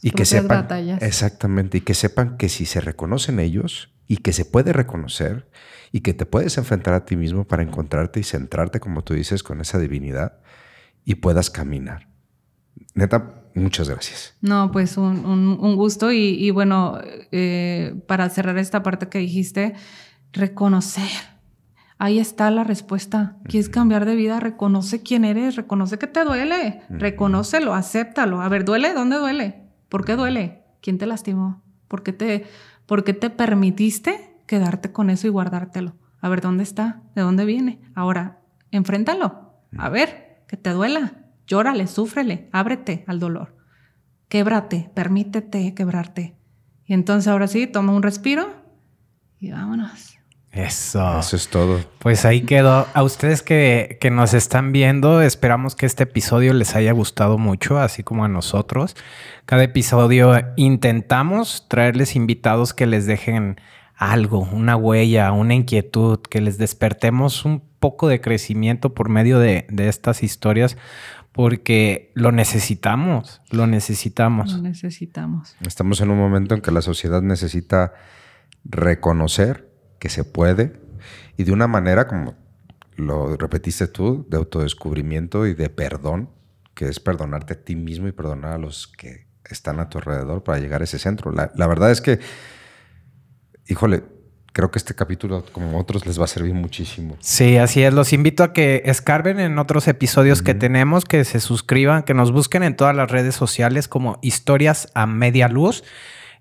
y que sepan exactamente y que sepan que si se reconocen ellos y que se puede reconocer y que te puedes enfrentar a ti mismo para encontrarte y centrarte como tú dices con esa divinidad y puedas caminar. Neta, muchas gracias. No, pues un, gusto y, bueno, eh, para cerrar esta parte que dijiste, reconocer ahí está la respuesta. ¿Quieres cambiar de vida? Reconoce quién eres, reconoce que te duele, reconócelo, acéptalo. A ver, ¿duele? ¿Dónde duele? ¿Por qué duele? ¿Quién te lastimó? ¿Por qué te, te permitiste quedarte con eso y guardártelo? A ver, ¿dónde está? ¿De dónde viene? Ahora, enfréntalo. A ver, que te duela. Llórale, súfrele, ábrete al dolor. Québrate, permítete quebrarte. Y entonces ahora sí, toma un respiro y vámonos eso. Eso es todo. Pues ahí quedó. A ustedes que, nos están viendo, esperamos que este episodio les haya gustado mucho, así como a nosotros. Cada episodio intentamos traerles invitados que les dejen algo, una huella, una inquietud, que les despertemos un poco de crecimiento por medio de, de estas historias, porque lo necesitamos, lo necesitamos. Lo necesitamos. Estamos en un momento en que la sociedad necesita reconocer que se puede y de una manera, como lo repetiste tú, de autodescubrimiento y de perdón, que es perdonarte a ti mismo y perdonar a los que están a tu alrededor para llegar a ese centro. La, verdad es que, híjole, creo que este capítulo, como otros, les va a servir muchísimo. Sí, así es. Los invito a que escarben en otros episodios que tenemos, que se suscriban, que nos busquen en todas las redes sociales como Historias a Media Luz.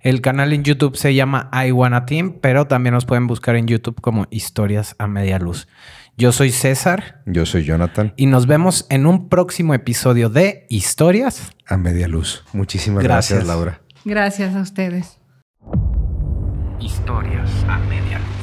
El canal en YouTube se llama I Wanna Team, pero también nos pueden buscar en YouTube como Historias a Media Luz. Yo soy César. Yo soy Jonathan. Y nos vemos en un próximo episodio de Historias a Media Luz. Muchísimas gracias, gracias Laura. Gracias a ustedes. Historias a Media Luz.